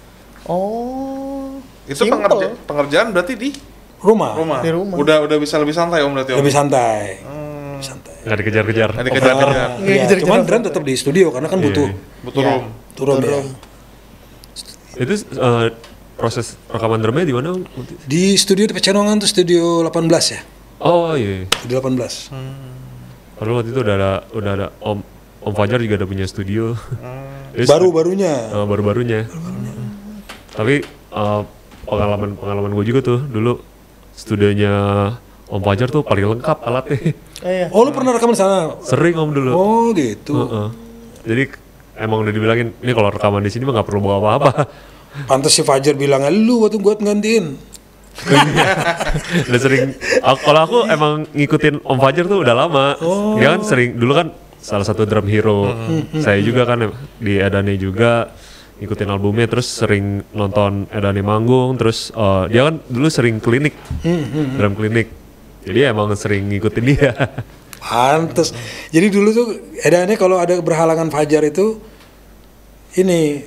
Oh. Itu pengerja pengerjaan berarti di rumah. Rumah. Di rumah. Udah udah bisa lebih santai Om berarti Om. Lebih santai. Hmm. Santai. Gak dikejar-kejar. Gak dikejar-kejar. Iya, dikejar cuman drum tetap di studio karena kan iya. butuh iya. butuh room. Butuh iya. room. Ya. Itu uh, proses rekaman drumnya di mana? Di studio di Pecenongan tuh studio 18 ya. Oh iya. Studio 18. Hmm Lalu waktu itu udah ada udah ada Om Om Fajar juga ada punya studio. Hmm. Baru-barunya. Uh, ah, baru-barunya. Baru-barunya. Tapi uh, pengalaman pengalaman gue juga tuh dulu studionya Om Fajar tuh paling lengkap alatnya. Oh, iya. oh lu pernah rekaman sana? Sering Om dulu. Oh gitu. Uh -uh. Jadi emang udah dibilangin ini kalau rekaman di sini mah nggak perlu bawa apa-apa. Pantas si Fajar bilang lu waktu gue gantiin. Iya. udah sering kalau aku emang ngikutin Om Fajar tuh udah lama oh. dia kan sering dulu kan salah satu drum hero hmm. saya juga kan di Edane juga ngikutin albumnya terus sering nonton Edane manggung terus uh, dia kan dulu sering klinik hmm, hmm, drum klinik jadi emang sering ngikutin dia pantes jadi dulu tuh Edane kalau ada berhalangan Fajar itu ini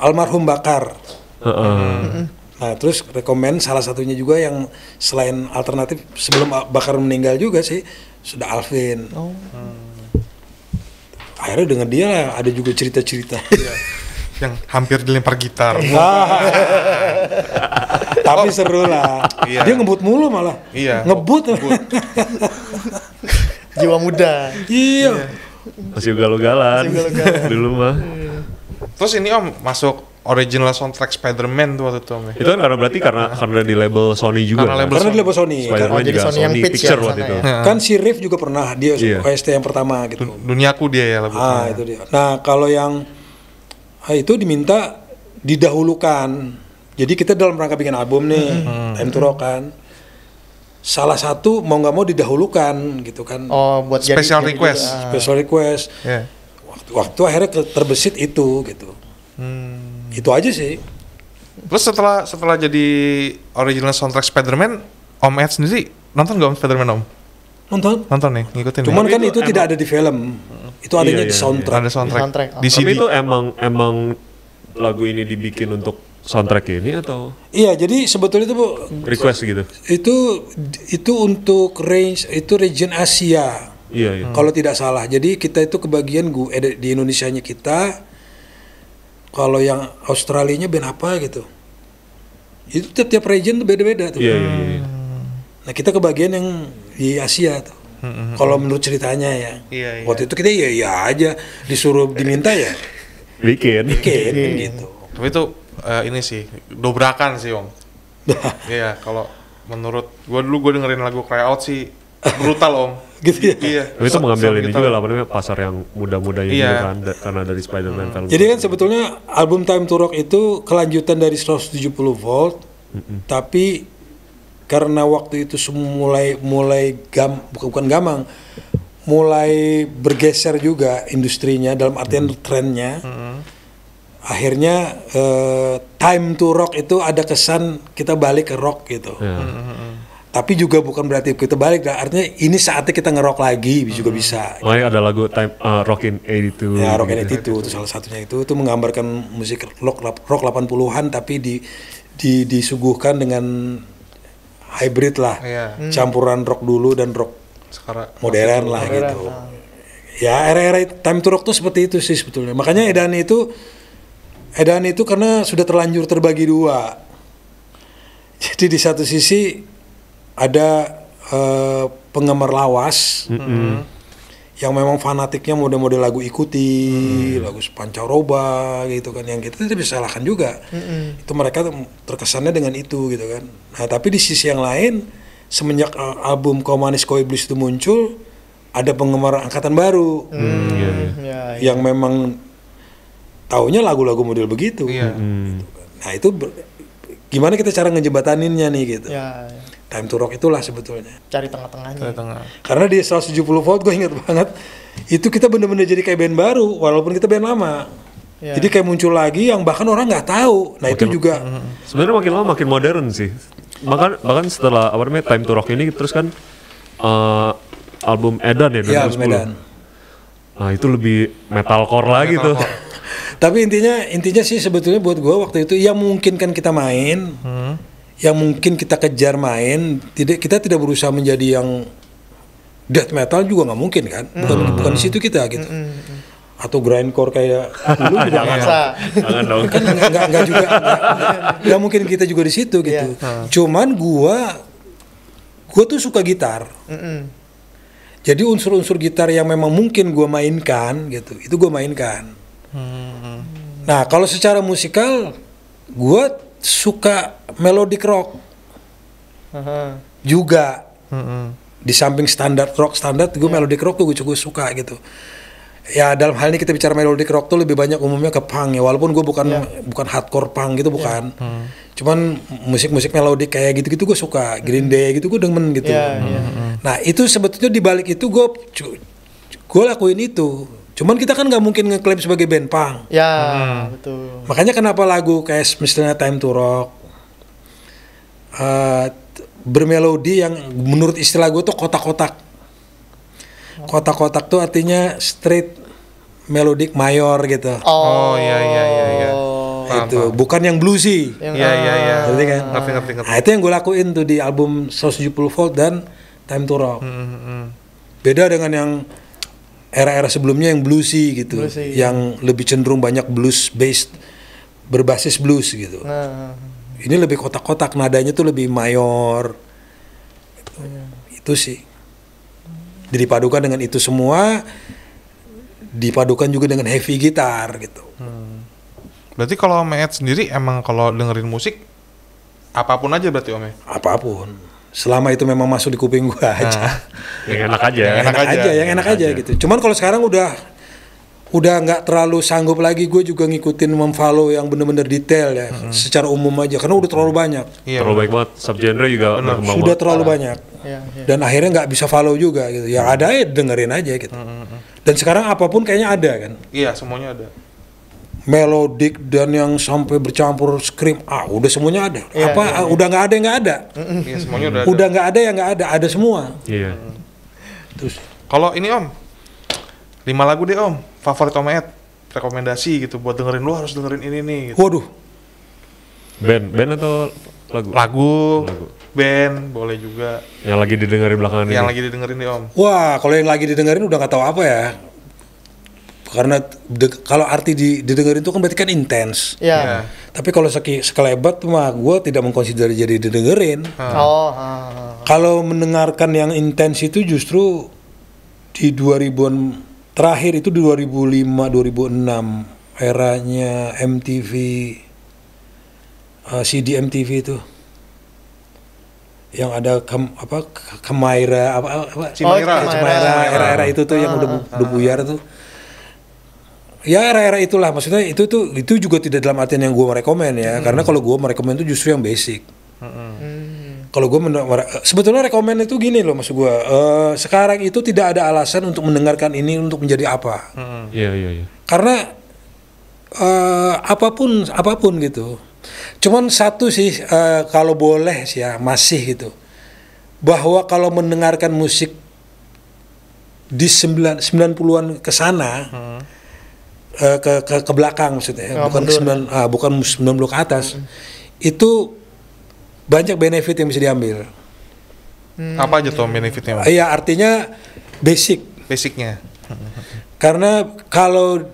almarhum Bakar uh -uh. Nah, terus rekomend salah satunya juga yang selain alternatif sebelum Bakar meninggal juga sih sudah Alvin. Oh. Hmm. Akhirnya dengan dia ada juga cerita-cerita. [laughs] Iya. yang hampir dilempar gitar. [laughs] Nah. tapi oh. seru lah. Iya. Dia ngebut mulu malah. Iya. Ngebut. ngebut. [laughs] Jiwa muda. Iya. iya. Masih galau-galan. Dulu mah. Terus ini Om masuk original soundtrack Spider-Man tuh waktu itu. Om. Ya. Itu kan karena berarti karena karena di label Sony juga. Karena kan? label, kan? Karena di label Sony. Spider-Man juga Sony, yang Sony Picture kan waktu itu. Ya. Kan si Riff juga pernah dia yeah. OST yang pertama gitu. Duniaku dia ya lagunya. Ah, itu dia. Nah, kalau yang ah, itu diminta didahulukan. Jadi kita dalam rangka bikin album nih, hmm. Time to Rock kan salah satu mau nggak mau didahulukan gitu kan. Oh, buat special jadi, request. Jadi, uh, special request. Yeah. Waktu, waktu akhirnya terbesit itu gitu. Hmm itu aja sih terus setelah setelah jadi original soundtrack Spider-Man Om Ed sendiri nonton gak Om Spider-Man Om nonton nonton nih ngikutin cuman ya. kan itu, itu tidak ada di film itu iya, adanya iya, di iya. soundtrack ada soundtrack, soundtrack. Oh. di sini itu emang emang lagu ini dibikin untuk soundtrack ini atau iya jadi sebetulnya itu bu request gitu itu itu untuk range itu region Asia Iya, iya. Kalau tidak salah, jadi kita itu kebagian gue eh, di Indonesia nya kita kalau yang Australinya band apa gitu itu tiap-tiap region tuh beda-beda tuh yeah, yeah, yeah. nah kita ke bagian yang di Asia tuh mm-hmm. kalau menurut ceritanya ya yeah, yeah. waktu itu kita ya ya aja disuruh diminta ya bikin bikin gitu tapi itu uh, ini sih dobrakan sih om [laughs] iya kalau menurut gue dulu gue dengerin lagu cry out sih brutal om [laughs] gitu ya. Iya. Tapi itu mengambil so, ini juga lah pasar yang muda-muda ini iya. yeah. kan da karena dari Spider-Man hmm. film. Jadi kan sebetulnya album Time to Rock itu kelanjutan dari 170 volt mm -hmm. tapi karena waktu itu mulai mulai gam bukan gamang mulai bergeser juga industrinya dalam artian hmm. trennya. Hmm. Akhirnya uh, Time to Rock itu ada kesan kita balik ke rock gitu. Yeah. Hmm tapi juga bukan berarti kita balik artinya ini saatnya kita ngerok lagi hmm. juga bisa oh ya ada lagu time uh, rock in 82 ya rock in 82 gitu. itu, salah satunya itu itu menggambarkan musik rock rock 80-an tapi di, di disuguhkan dengan hybrid lah yeah. Hmm. campuran rock dulu dan rock Sekarang, modern lah modern, gitu nah. ya era-era time to rock tuh seperti itu sih sebetulnya makanya edan itu edan itu karena sudah terlanjur terbagi dua jadi di satu sisi ada uh, penggemar lawas mm -hmm. yang memang fanatiknya mode-mode lagu ikuti mm. lagu pancaroba gitu kan yang kita tidak bisa salahkan juga mm -hmm. itu mereka terkesannya dengan itu gitu kan nah tapi di sisi yang lain semenjak eh, album Kau Manis Kau Iblis itu muncul ada penggemar angkatan baru mm. mm yeah, iya. yeah. Ya. yang memang taunya lagu-lagu model begitu yeah. mm. Gitu kan. nah itu gimana kita cara ngejebataninnya nih gitu yeah, yeah time to rock itulah sebetulnya cari tengah-tengahnya cari tengah. karena di 170 volt gue inget banget itu kita bener-bener jadi kayak band baru walaupun kita band lama Yeah. Jadi kayak muncul lagi yang bahkan orang nggak tahu. Nah makin, itu juga mm-hmm. sebenarnya makin lama makin modern sih. Bahkan bahkan setelah apa namanya Time to Rock ini terus kan uh, album Edan ya 2010. Ya, album Nah itu lebih metalcore lagi metal tuh. Tapi intinya intinya sih sebetulnya buat gue waktu itu ya mungkin kan kita main hmm yang mungkin kita kejar main tidak kita tidak berusaha menjadi yang death metal juga nggak mungkin kan hmm. bukan hmm. bukan di situ kita gitu mm. atau grindcore kayak dulu [laughs] juga iya. jangan jangan kan nggak nggak juga nggak mungkin kita juga di situ gitu yeah. cuman gua gua tuh suka gitar mm jadi unsur-unsur gitar yang memang mungkin gua mainkan gitu itu gua mainkan mm. nah kalau secara musikal gua suka melodic rock Aha. juga mm di samping standar rock standar gue yeah. melodic rock tuh gue cukup suka gitu ya dalam hal ini kita bicara melodic rock tuh lebih banyak umumnya ke punk ya walaupun gue bukan yeah. bukan hardcore punk gitu iya. bukan yeah. hmm. cuman musik-musik melodic kayak gitu-gitu gue suka Green hmm. Day gitu gue demen gitu yeah, iya. hmm. yeah. nah itu sebetulnya di balik itu gue gue lakuin itu Cuman kita kan nggak mungkin ngeklaim sebagai band Pang, Ya, hmm. betul. Makanya kenapa lagu kayak misalnya Time to Rock uh, bermelodi yang menurut istilah gue tuh kotak-kotak. Kotak-kotak tuh artinya straight melodic mayor gitu. Oh, oh iya iya iya iya. itu gitu. bukan yang bluesy. Iya iya iya. Berarti ah. kan. Ngerti ngerti ngerti. Nah, itu yang gue lakuin tuh di album 170 volt dan Time to Rock. hmm, hmm. hmm. Beda dengan yang era-era sebelumnya yang bluesy gitu, bluesy, iya. yang lebih cenderung banyak blues based berbasis blues gitu. Nah. nah, nah. Ini lebih kotak-kotak nadanya tuh lebih mayor. Gitu. Iya. Itu sih. Dipadukan dengan itu semua, dipadukan juga dengan heavy gitar gitu. Hmm. Berarti kalau Matt sendiri emang kalau dengerin musik apapun aja berarti Om ya? Apapun selama itu memang masuk di kuping gua nah, aja. Nah, yang enak aja. Yang enak, enak aja, aja, yang enak, enak aja, aja gitu. Cuman kalau sekarang udah udah nggak terlalu sanggup lagi gue juga ngikutin memfollow yang bener-bener detail ya mm -hmm. secara umum aja karena udah terlalu banyak yeah. terlalu banyak banget subgenre juga bener. sudah terlalu banyak yeah, yeah. dan akhirnya nggak bisa follow juga gitu ya ada ya dengerin aja gitu mm -hmm. dan sekarang apapun kayaknya ada kan iya semuanya ada melodik dan yang sampai bercampur scream ah udah semuanya ada yeah, apa yeah, iya, yeah. udah nggak ada yang nggak ada yeah, semuanya udah udah nggak ada yang nggak ada ada semua iya yeah. terus kalau ini om lima lagu deh om favorit om Ed rekomendasi gitu buat dengerin lu harus dengerin ini nih gitu. waduh band band atau lagu lagu, band boleh juga yang lagi didengerin belakangan yang lagi didengerin nih om wah kalau yang lagi didengerin udah nggak tahu apa ya karena de, kalau arti di, didengar itu kan berarti kan intens. Yeah. Yeah. Tapi kalau seki, sekelebat mah gue tidak mengkonsider jadi didengerin. Hmm. Oh. Kalau mendengarkan yang intens itu justru di 2000-an terakhir itu di 2005 2006 eranya MTV uh, eh, CD MTV itu yang ada kem, apa kemaira apa, apa Cimaira. Oh, Cimaira. Cimaira era-era itu tuh ah, yang udah ah, udah buyar tuh ya era-era itulah maksudnya itu tuh itu juga tidak dalam artian yang gue merekomend ya hmm. karena kalau gue merekomend itu justru yang basic hmm. hmm. kalau gue sebetulnya rekomend itu gini loh maksud gue uh, sekarang itu tidak ada alasan untuk mendengarkan ini untuk menjadi apa iya hmm. iya iya, iya. karena uh, apapun apapun gitu cuman satu sih uh, kalau boleh sih ya masih gitu bahwa kalau mendengarkan musik di sembilan sembilan puluhan kesana hmm uh, ke, ke ke belakang maksudnya ya, oh, bukan sembilan uh, bukan puluh ke atas hmm. itu banyak benefit yang bisa diambil hmm. apa aja tuh benefitnya iya artinya basic basicnya karena kalau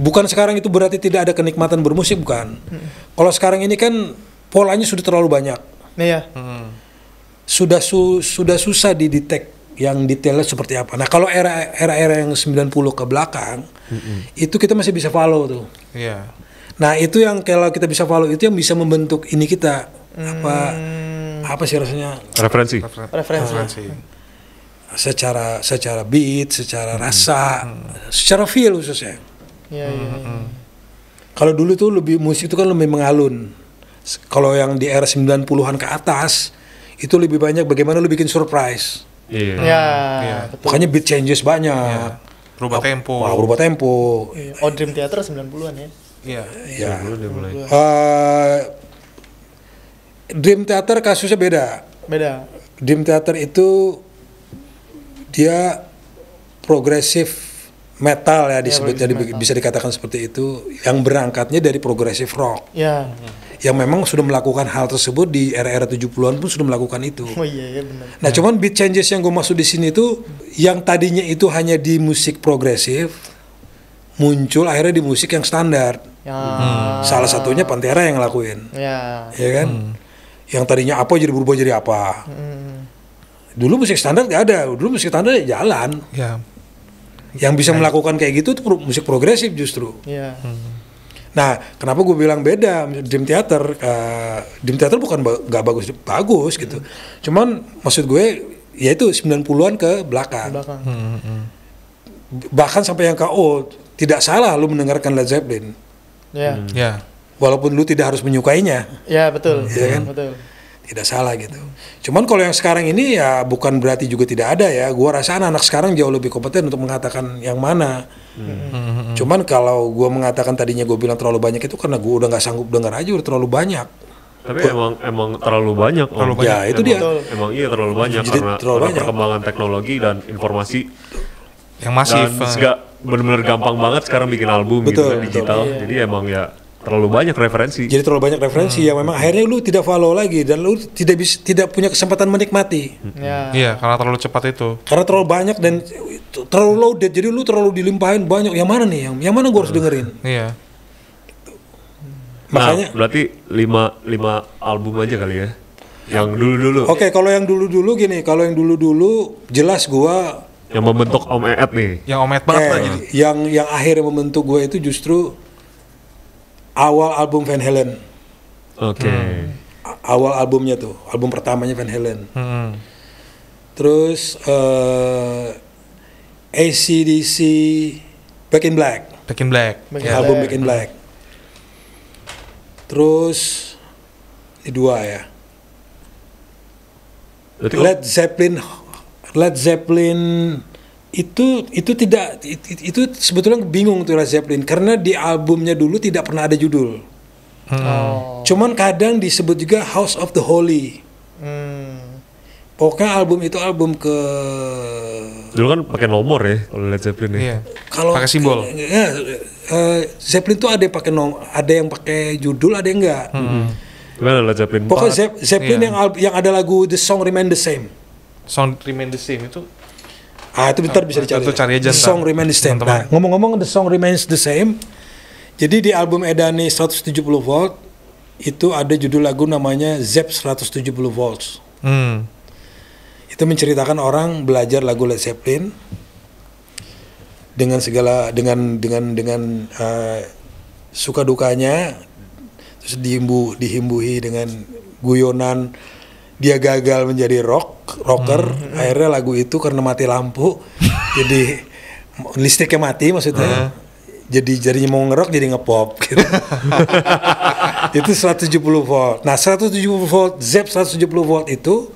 bukan sekarang itu berarti tidak ada kenikmatan bermusik bukan hmm. kalau sekarang ini kan polanya sudah terlalu banyak iya hmm. sudah su, sudah susah didetek yang detailnya seperti apa. Nah, kalau era era era yang 90 ke belakang mm-hmm. itu kita masih bisa follow tuh. Iya. Yeah. Nah, itu yang kalau kita bisa follow itu yang bisa membentuk ini kita mm. apa hmm. apa sih rasanya? Referensi. Referensi. Referensi. secara secara beat, secara mm-hmm. rasa, mm-hmm. secara feel khususnya. Iya, yeah, iya. mm-hmm. Yeah, kalau dulu tuh lebih musik itu kan lebih mengalun. Kalau yang di era 90-an ke atas itu lebih banyak bagaimana lu bikin surprise Iya. Ya, Yeah. Iya. Yeah. Makanya beat changes banyak. Yeah. Berubah tempo. Wah, berubah tempo. Yeah. Oh, Dream Theater 90-an ya. Iya. Iya. Uh, Dream Theater kasusnya beda. Beda. Dream Theater itu dia progresif metal ya, ya disebutnya ya, metal. bisa dikatakan seperti itu yang berangkatnya dari progressive rock. Ya. Yang memang sudah melakukan hal tersebut di era-era 70-an pun sudah melakukan itu. Oh iya, iya benar. Nah, cuman beat changes yang gue masuk di sini itu yang tadinya itu hanya di musik progresif muncul akhirnya di musik yang standar. Ya. Hmm. Salah satunya Pantera yang ngelakuin. Ya. Ya kan? Hmm. Yang tadinya apa jadi berubah jadi apa. Hmm. Dulu musik standar gak ada, dulu musik standar ya jalan. Ya yang bisa nah. melakukan kayak gitu itu musik progresif justru. Yeah. Hmm. Nah, kenapa gue bilang beda Dream Theater? Uh, Dream Theater bukan ba gak bagus, bagus gitu. Hmm. Cuman maksud gue yaitu 90-an ke belakang. belakang. Hmm, hmm, hmm. Bahkan sampai yang KO tidak salah lu mendengarkan Led Zeppelin. Iya. Yeah. Hmm. Yeah. Walaupun lu tidak harus menyukainya. Iya, yeah, betul. Iya kan? Betul tidak salah gitu. Cuman kalau yang sekarang ini ya bukan berarti juga tidak ada ya. Gua rasa anak-anak sekarang jauh lebih kompeten untuk mengatakan yang mana. Hmm. Cuman kalau gua mengatakan tadinya gue bilang terlalu banyak itu karena gue udah nggak sanggup dengar aja udah terlalu banyak. Tapi gua, emang emang terlalu banyak. Terlalu banyak. Ya itu emang, dia. Emang iya terlalu banyak Jadi, karena, terlalu karena banyak. perkembangan teknologi dan informasi yang masif. Dan uh. Eh. benar-benar gampang banget sekarang bikin album gitu betul, gitu kan, digital. Betul, iya. Jadi emang ya terlalu banyak referensi. Jadi terlalu banyak referensi hmm. yang memang akhirnya lu tidak follow lagi dan lu tidak bisa tidak punya kesempatan menikmati. Ya. Iya, yeah. karena terlalu cepat itu. Karena terlalu banyak dan terlalu loaded. Jadi lu terlalu dilimpahin banyak. Yang mana nih? Yang yang mana gua harus dengerin? Iya. Yeah. Makanya berarti lima, lima album aja kali ya. Yang dulu-dulu. Oke, okay, kalau yang dulu-dulu gini, kalau yang dulu-dulu jelas gua yang membentuk Om Eet nih. Yang Om Eet banget eh, lagi. Yang yang akhirnya membentuk gua itu justru awal album Van Halen. Oke. Okay. Hmm. Awal albumnya tuh, album pertamanya Van Halen. Hmm. Terus uh, eh, ACDC Back in Black. Back in Black. Back in album Back in Black. Hmm. Terus ini dua ya. Led Zeppelin Led Zeppelin itu itu tidak itu, sebetulnya bingung tuh Led Zeppelin karena di albumnya dulu tidak pernah ada judul. Oh. Cuman kadang disebut juga House of the Holy. Hmm. Pokoknya album itu album ke dulu kan pakai nomor ya kalau Led Zeppelin ya. Iya. Kalau pakai simbol. Ya, uh, Zeppelin tuh ada yang pakai nom ada yang pakai judul, ada yang enggak. Hmm. Gimana Led Zeppelin? Pokoknya Zeppelin yeah. yang yang ada lagu The Song Remain the Same. Song Remain the Same itu Ah itu bentar bisa ah, dicari. Itu cari aja. The song remains the same. Teman -teman. Nah, ngomong-ngomong the song remains the same. Jadi di album Edani 170 volt itu ada judul lagu namanya Zep 170 volts. Hmm. Itu menceritakan orang belajar lagu Led Zeppelin dengan segala dengan dengan dengan uh, suka dukanya terus dihimbu dihimbuhi dengan guyonan dia gagal menjadi rock rocker hmm. hmm. akhirnya lagu itu karena mati lampu [laughs] jadi listriknya mati maksudnya uh. jadi jadinya mau ngerok jadi ngepop gitu [laughs] itu 170 volt nah 170 volt Zep 170 volt itu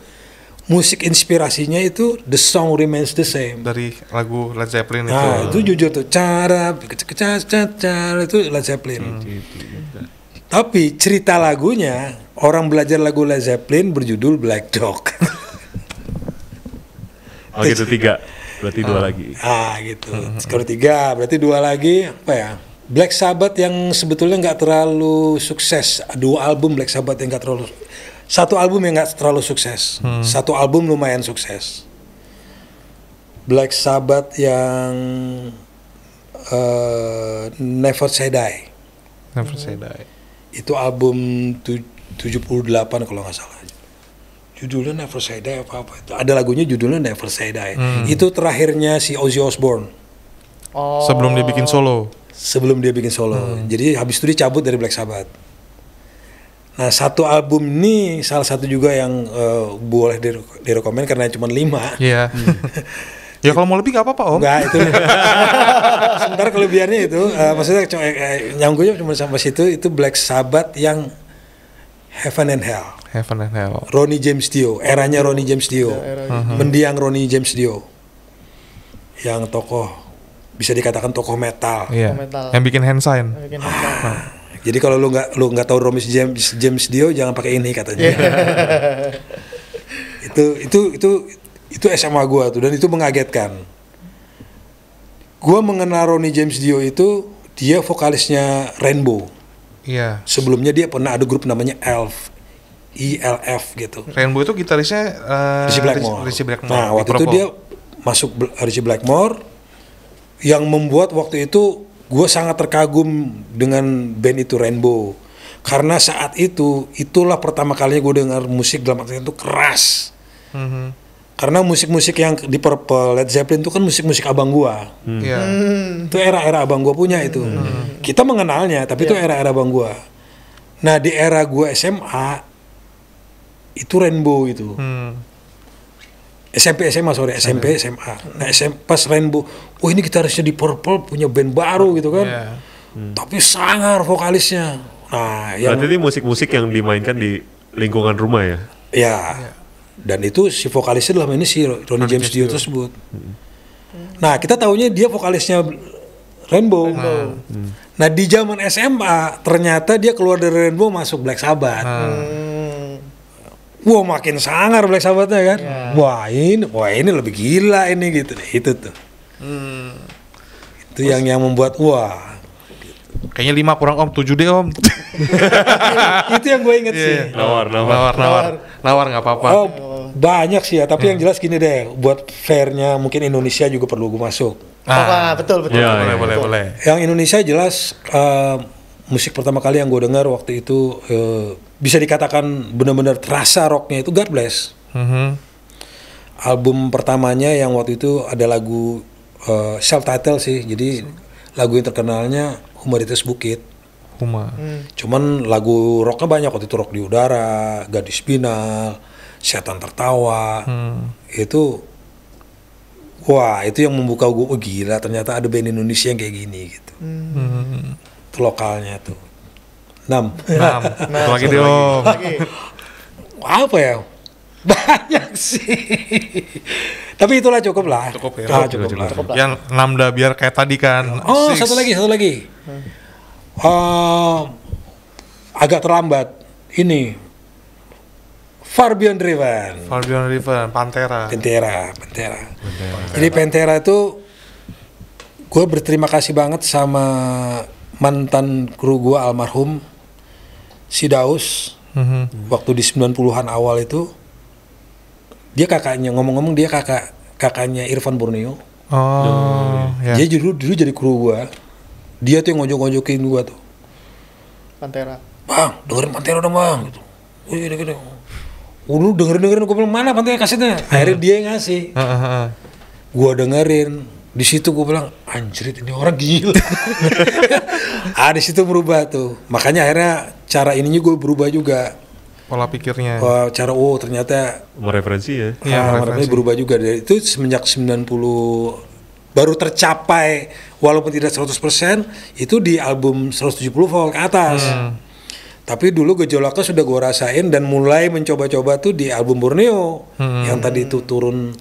musik inspirasinya itu the song remains the same dari lagu Led Zeppelin nah, itu itu jujur tuh cara cara cara itu Led Zeppelin hmm. Gitu, gitu, gitu. Tapi cerita lagunya orang belajar lagu Led Zeppelin berjudul Black Dog. [laughs] oh gitu tiga, berarti ah, dua lagi. Ah gitu. Kalau tiga berarti dua lagi apa ya? Black Sabbath yang sebetulnya nggak terlalu sukses. Dua album Black Sabbath yang nggak terlalu satu album yang nggak terlalu sukses. Hmm. Satu album lumayan sukses. Black Sabbath yang uh, Never Say Die. Never Say Die itu album 78 kalau nggak salah judulnya Never Say Die apa apa itu ada lagunya judulnya Never Say Die hmm. itu terakhirnya si Ozzy Osbourne oh. sebelum dia bikin solo sebelum dia bikin solo hmm. jadi habis itu dia cabut dari Black Sabbath nah satu album ini salah satu juga yang uh, boleh direkomend karena cuma lima yeah. Ya kalau mau lebih nggak apa-apa om. Gak itu. [laughs] Sebentar kelebihannya itu, uh, maksudnya cuma eh, eh nyanggungnya cuma sampai situ. Itu Black Sabbath yang Heaven and Hell. Heaven and Hell. Ronnie James Dio, eranya Ronnie James Dio, ya, uh mendiang Ronnie James Dio, yang tokoh bisa dikatakan tokoh metal. Iya. Yeah. metal. Yang bikin hand sign. bikin hand sign. Ah. Jadi kalau lu nggak lu nggak tahu Romis James James Dio jangan pakai ini katanya. Yeah. itu itu itu itu SMA gue tuh dan itu mengagetkan. Gue mengenal Ronnie James Dio itu dia vokalisnya Rainbow. Iya. Sebelumnya dia pernah ada grup namanya Elf. ELF gitu. Rainbow itu gitarisnya uh, Richie Blackmore. Richie Blackmore. Nah, waktu itu dia masuk Richie Blackmore yang membuat waktu itu gue sangat terkagum dengan band itu Rainbow karena saat itu itulah pertama kalinya gue dengar musik dalam artian itu keras mm-hmm karena musik-musik yang di Purple Led Zeppelin itu kan musik-musik abang gua hmm. Yeah. Hmm. itu era-era abang gua punya itu hmm. kita mengenalnya tapi yeah. itu iya. era-era abang gua nah di era gua SMA itu rainbow itu hmm. SMP SMA sore SMP SMA nah SMP pas rainbow oh ini kita harusnya di Purple punya band baru gitu kan yeah. hmm. tapi sangar vokalisnya nah yang, berarti ini musik-musik yang dimainkan di lingkungan rumah ya ya yeah dan itu si vokalisnya dalam ini si Ronnie James Dio tersebut. Hmm. Nah kita tahunya dia vokalisnya ah, Rainbow. Hmm. Nah di zaman SMA ternyata dia keluar dari Rainbow masuk Black Sabbath. Ah. Hmm. Wah makin sangar Black Sabbathnya kan. Yeah. Wah ini, wah ini lebih gila ini gitu. Itu tuh. Hmm. Itu Terus, yang yang membuat wah Kayaknya lima kurang om, tujuh deh om. [laughs] itu yang gue inget yeah. sih. Nawar, nawar, nawar, nawar, nawar nggak apa-apa. Oh, banyak sih ya, tapi hmm. yang iya. jelas gini deh, buat fairnya mungkin Indonesia juga perlu gue masuk. Ah, oh, betul, betul. Ya, boleh, ya. boleh, betul. boleh. Yang Indonesia jelas uh, musik pertama kali yang gue dengar waktu itu uh, bisa dikatakan benar-benar terasa rocknya itu God Bless. Mm -hmm. Album pertamanya yang waktu itu ada lagu uh, eh, self title sih, jadi lagu yang terkenalnya Humanitas Bukit. Huma. Hmm. Cuman lagu rocknya banyak waktu itu rock di udara, gadis binal, setan tertawa. Hmm. Itu wah itu yang membuka gue oh, gila ternyata ada band Indonesia yang kayak gini gitu. Hmm. Itu lokalnya tuh. enam, enam, [laughs] lagi dong. Apa ya? [laughs] Banyak sih. Tapi itulah cukup lah. Cukup ya. Nah, cukup, cukup, cukup, cukup lah. Yang lambda biar kayak tadi kan. Oh, Six. satu lagi, satu lagi. Hmm. Uh, agak terlambat. Ini Far Beyond Driven. Far Beyond Driven, Pantera. Pantera, Pantera. Pantera. Jadi Pantera itu gue berterima kasih banget sama mantan kru gue almarhum Sidaus mm-hmm. waktu di 90-an awal itu dia kakaknya ngomong-ngomong dia kakak kakaknya Irfan Borneo oh, oh ya. dia dulu dulu jadi kru gua dia tuh yang ngojok-ngojokin gua tuh Pantera bang dengerin Pantera dong bang gitu wih gini gini oh, Udah dengerin dengerin gua bilang mana Pantera kasetnya iya. akhirnya dia yang ngasih gua dengerin di situ gue bilang anjrit ini orang gila [laughs] ah di situ berubah tuh makanya akhirnya cara ininya gue berubah juga pola pikirnya. oh, cara oh ternyata mereferensi ya. Iya, ah, mereferensi berubah juga dari itu semenjak 90 baru tercapai walaupun tidak 100% itu di album 170 volt ke atas. Hmm. Tapi dulu gejolaknya sudah gue rasain dan mulai mencoba-coba tuh di album Borneo hmm. yang tadi itu turun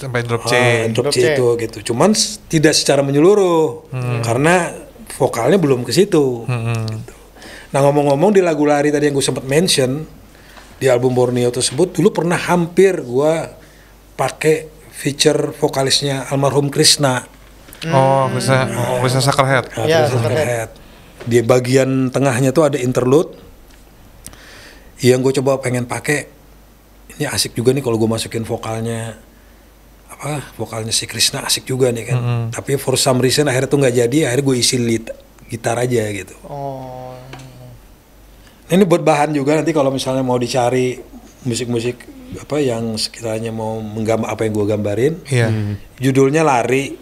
sampai drop ah, C, ah, drop, drop C, C itu gitu. Cuman tidak secara menyeluruh hmm. karena vokalnya belum ke situ. Hmm. Gitu. Nah ngomong-ngomong di lagu lari tadi yang gue sempat mention di album Borneo tersebut dulu pernah hampir gue pakai feature vokalisnya almarhum Krishna. Hmm. Oh, bisa uh, nah, Krishna Sakarhead. Nah, ya, Krishna Di bagian tengahnya tuh ada interlude yang gue coba pengen pakai. Ini asik juga nih kalau gue masukin vokalnya apa vokalnya si Krishna asik juga nih kan. Mm -hmm. Tapi for some reason akhirnya tuh nggak jadi, akhirnya gue isi lead gitar aja gitu. Oh ini buat bahan juga nanti kalau misalnya mau dicari musik-musik apa yang sekiranya mau menggambar apa yang gue gambarin yeah. hmm. judulnya lari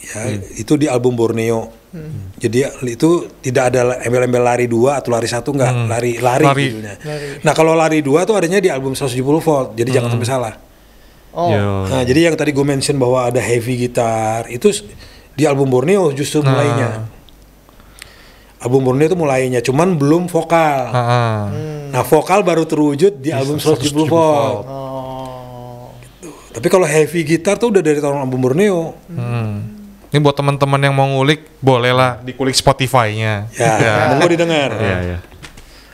ya hmm. itu di album Borneo Hmm. Jadi itu tidak ada embel-embel lari dua atau lari satu enggak, hmm. lari lari, lari. Judulnya. lari. Nah, kalau lari dua tuh adanya di album 170 volt. Jadi hmm. jangan sampai salah. Oh. Iya. Nah, jadi yang tadi gue mention bahwa ada heavy gitar, itu di album Borneo justru nah. mulainya album Borneo itu mulainya, cuman belum vokal. Hmm. Nah vokal baru terwujud di album 170 Oh. Tapi kalau heavy gitar tuh udah dari tahun album Borneo. Hmm. Ini buat teman-teman yang mau ngulik, bolehlah dikulik Spotify-nya. Ya, [laughs] ya. mau didengar. Ya, ya.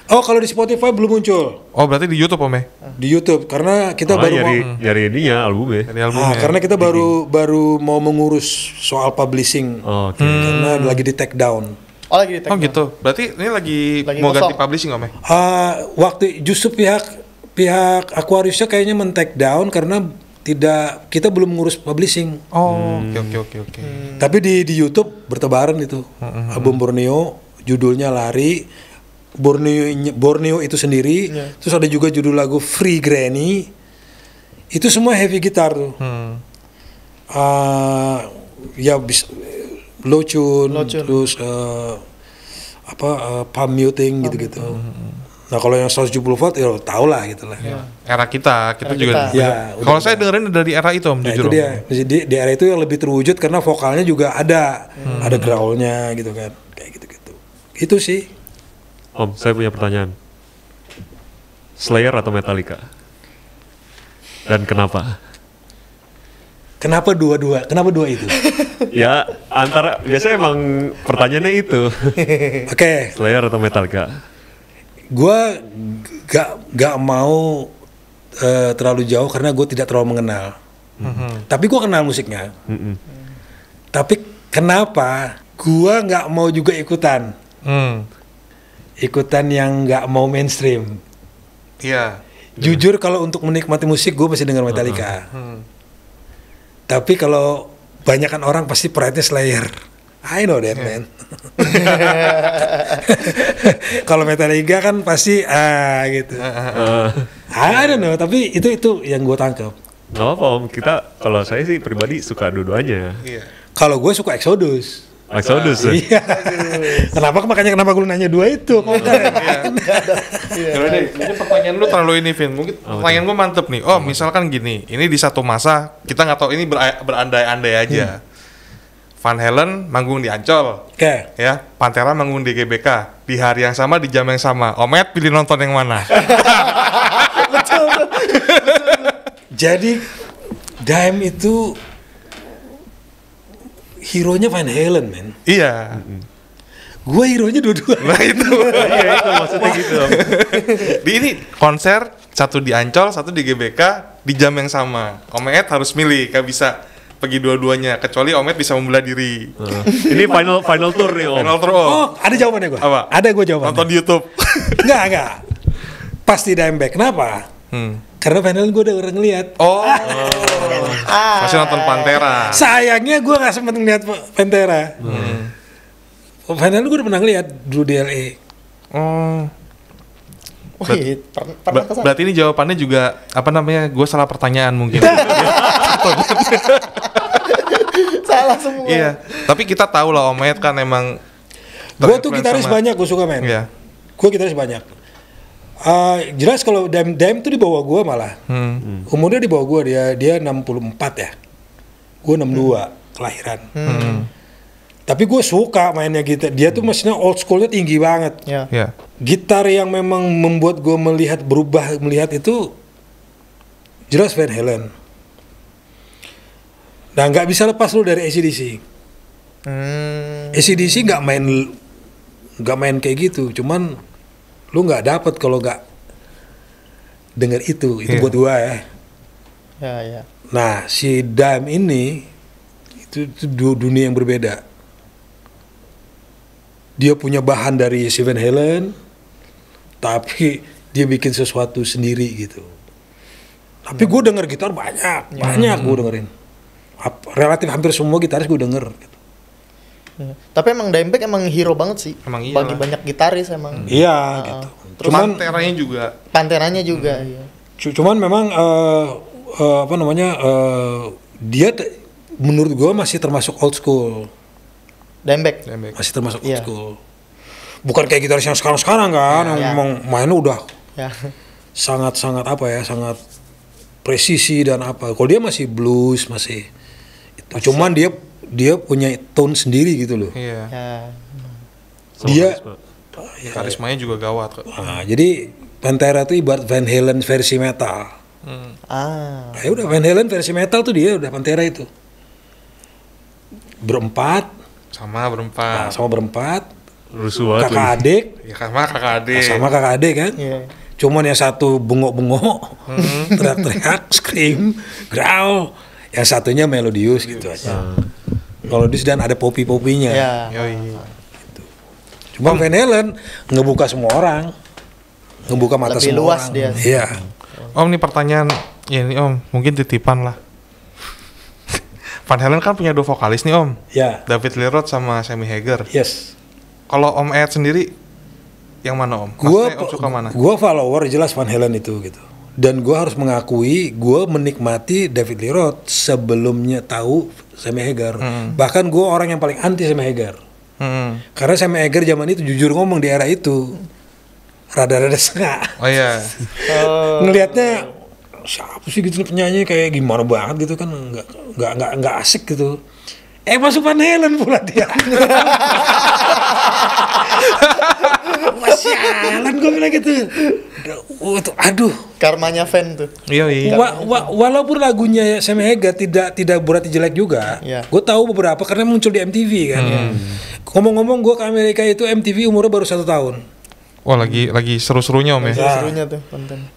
Oh, kalau di Spotify belum muncul. Oh, berarti di YouTube, Om ya? Di YouTube, karena kita oh, baru ya mau dari ini ya albumnya. Ini album Ah, ya. karena kita baru ini. Iya. baru mau mengurus soal publishing. Oh, okay. Hmm. Karena lagi di take down. Oh lagi Oh gitu. Berarti ini lagi, lagi mau ganti publishing om ya? Uh, waktu justru pihak pihak Aquariusnya kayaknya men down karena tidak kita belum ngurus publishing. Oh, hmm, oke oke oke oke. Hmm. Tapi di di YouTube bertebaran itu. Hmm, hmm, Album Borneo judulnya lari Borneo Borneo itu sendiri. Yeah. Terus ada juga judul lagu Free Granny. Itu semua heavy gitar tuh. Hmm. Uh, ya bis, locun, terus uh, apa uh, eh, palm muting gitu-gitu. Hmm, hmm, hmm. Nah kalau yang 170 volt ya tau lah gitu lah. Ya. Era kita, kita era juga. Kita. Ya, kalau saya dengerin dari era itu om nah, jujur. Itu dia. Di, di era itu yang lebih terwujud karena vokalnya juga ada, hmm. ada growlnya gitu kan, kayak gitu-gitu. Itu sih. Om, saya punya pertanyaan. Slayer atau Metallica? Dan kenapa? Kenapa dua-dua? Kenapa dua itu? [laughs] ya antara biasanya emang pertanyaannya itu. [laughs] Oke. okay. Slayer atau Metallica? Gua gak gak mau uh, terlalu jauh karena gue tidak terlalu mengenal. Mm -hmm. Tapi gue kenal musiknya. Mm -hmm. Tapi kenapa gue gak mau juga ikutan? Mm. Ikutan yang gak mau mainstream. Iya. Yeah. Jujur kalau untuk menikmati musik gue masih dengar Metallica. Mm -hmm. Tapi kalau banyakkan orang pasti pride-nya Slayer. I know that yeah. man. [laughs] kalau Metallica kan pasti ah gitu. Uh, uh, I don't know, tapi itu itu yang gue tangkap. Gak apa-apa kita kalau saya sih pribadi suka dua-duanya. Yeah. Kalau gue suka Exodus. Exodus. ya? Iya. kenapa makanya kenapa gue nanya dua itu? Iya, Kalau iya. ya deh, mungkin pertanyaan lu terlalu ini Vin. Mungkin oh, pertanyaan gue mantep nih. Oh, misalkan gini, ini di satu masa kita nggak tahu ini berandai-andai aja. Hmm. Van Halen manggung di Ancol. Okay. Ya, Pantera manggung di GBK. Di hari yang sama, di jam yang sama. Omet pilih nonton yang mana? [laughs] Jadi Dime itu hero-nya Van Halen, men. Iya. Gua Gue hero-nya dua-dua. Nah itu, [laughs] iya itu maksudnya gitu. di ini konser satu di Ancol, satu di GBK di jam yang sama. Om harus milih, gak bisa pergi dua-duanya kecuali Omet bisa membelah diri. Uh. Ini final final tour nih Om. Final tour Om. Oh, ada jawabannya gue. Apa? Ada gue jawabannya. Nonton di YouTube. enggak, [laughs] enggak. Pasti Dimebag. Kenapa? Hmm. Karena final gue udah orang ngeliat. Oh. [laughs] ah. Masih nonton Pantera. Sayangnya gue gak sempet ngeliat Pantera. Hmm. Final oh, gue udah pernah ngeliat dulu di LA. E. Hmm. Oh. Ber iya, per ber kesan. berarti ini jawabannya juga apa namanya? Gue salah pertanyaan mungkin. [laughs] salah semua. Iya. Tapi kita tahu lah Omet kan emang. Gue tuh gitaris sama... banyak gue suka main. Iya. Gue gitaris banyak Uh, jelas kalau Dem Dem tuh di bawah gua malah hmm. hmm. umurnya di bawah gua dia dia 64 ya gua 62 hmm. kelahiran hmm. tapi gue suka mainnya gitar dia tuh hmm. maksudnya old schoolnya tinggi banget yeah. Yeah. gitar yang memang membuat gue melihat berubah melihat itu jelas Van Halen nah nggak bisa lepas lu dari ACDC hmm. ACDC nggak main nggak main kayak gitu cuman lu nggak dapat kalau nggak dengar itu itu yeah. buat gua ya. Yeah, yeah. Nah si Dam ini itu, itu dunia yang berbeda. Dia punya bahan dari Steven Helen, tapi dia bikin sesuatu sendiri gitu. Tapi hmm. gue denger gitar banyak, banyak gue hmm. dengerin. Relatif hampir semua gitaris gue denger. Gitu. Tapi emang Dimebag emang hero banget sih. Emang iya. Bagi lah. banyak gitaris emang. Hmm. Iya uh, gitu. Terus cuman Panteranya juga. Panteranya juga. Hmm. Iya. Cuman memang uh, uh, apa namanya uh, dia menurut gue masih termasuk old school. Dimebag. Masih termasuk yeah. old iya. school. Bukan kayak gitaris yang sekarang-sekarang kan, yeah, yang yeah. Iya. mainnya udah iya. sangat-sangat apa ya, sangat presisi dan apa. Kalau dia masih blues masih itu. Cuman dia dia punya tone sendiri gitu loh. Iya. Yeah. dia iya. karismanya juga gawat kok. Nah, jadi Pantera tuh ibarat Van Halen versi metal. Hmm. Ah. ya udah Van Halen versi metal tuh dia udah Pantera itu. Berempat. Sama berempat. Nah, sama berempat. Rusuh kakak adik. Ya sama kakak adik. Nah, sama kakak adik kan. Yeah. Cuman yang satu bengok-bengok, hmm. [laughs] teriak-teriak, scream, growl. Yang satunya melodius gitu aja. Hmm. Kalau dis dan ada popi-popinya. Ya. Gitu. Cuma Van Halen ngebuka semua orang. Ngebuka mata Lebih semua luas orang. dia. Iya. Om ini pertanyaan ya ini Om, mungkin titipan lah. Van Halen kan punya dua vokalis nih Om. Ya. David Lerot sama Sammy Hager. Yes. Kalau Om Ed sendiri yang mana Om? Gua Maksudnya, suka mana? Gua follower jelas Van Halen itu gitu dan gue harus mengakui gue menikmati David Lirot sebelumnya tahu Sammy Hagar hmm. bahkan gue orang yang paling anti Sammy Hagar hmm. karena Sammy Hagar zaman itu jujur ngomong di era itu rada-rada sengak oh iya yeah. [laughs] ngelihatnya siapa sih gitu penyanyi kayak gimana banget gitu kan nggak nggak nggak nggak asik gitu eh masuk Van pula dia [laughs] [laughs] sialan gue bilang gitu Aduh, aduh karmanya fan tuh iya, iya, Wa, wa, walaupun lagunya semi hega tidak tidak berarti jelek juga yeah. gue tahu beberapa karena muncul di MTV kan ya. hmm. ngomong-ngomong hmm. gue ke Amerika itu MTV umurnya baru satu tahun wah lagi lagi seru-serunya om ya seru tuh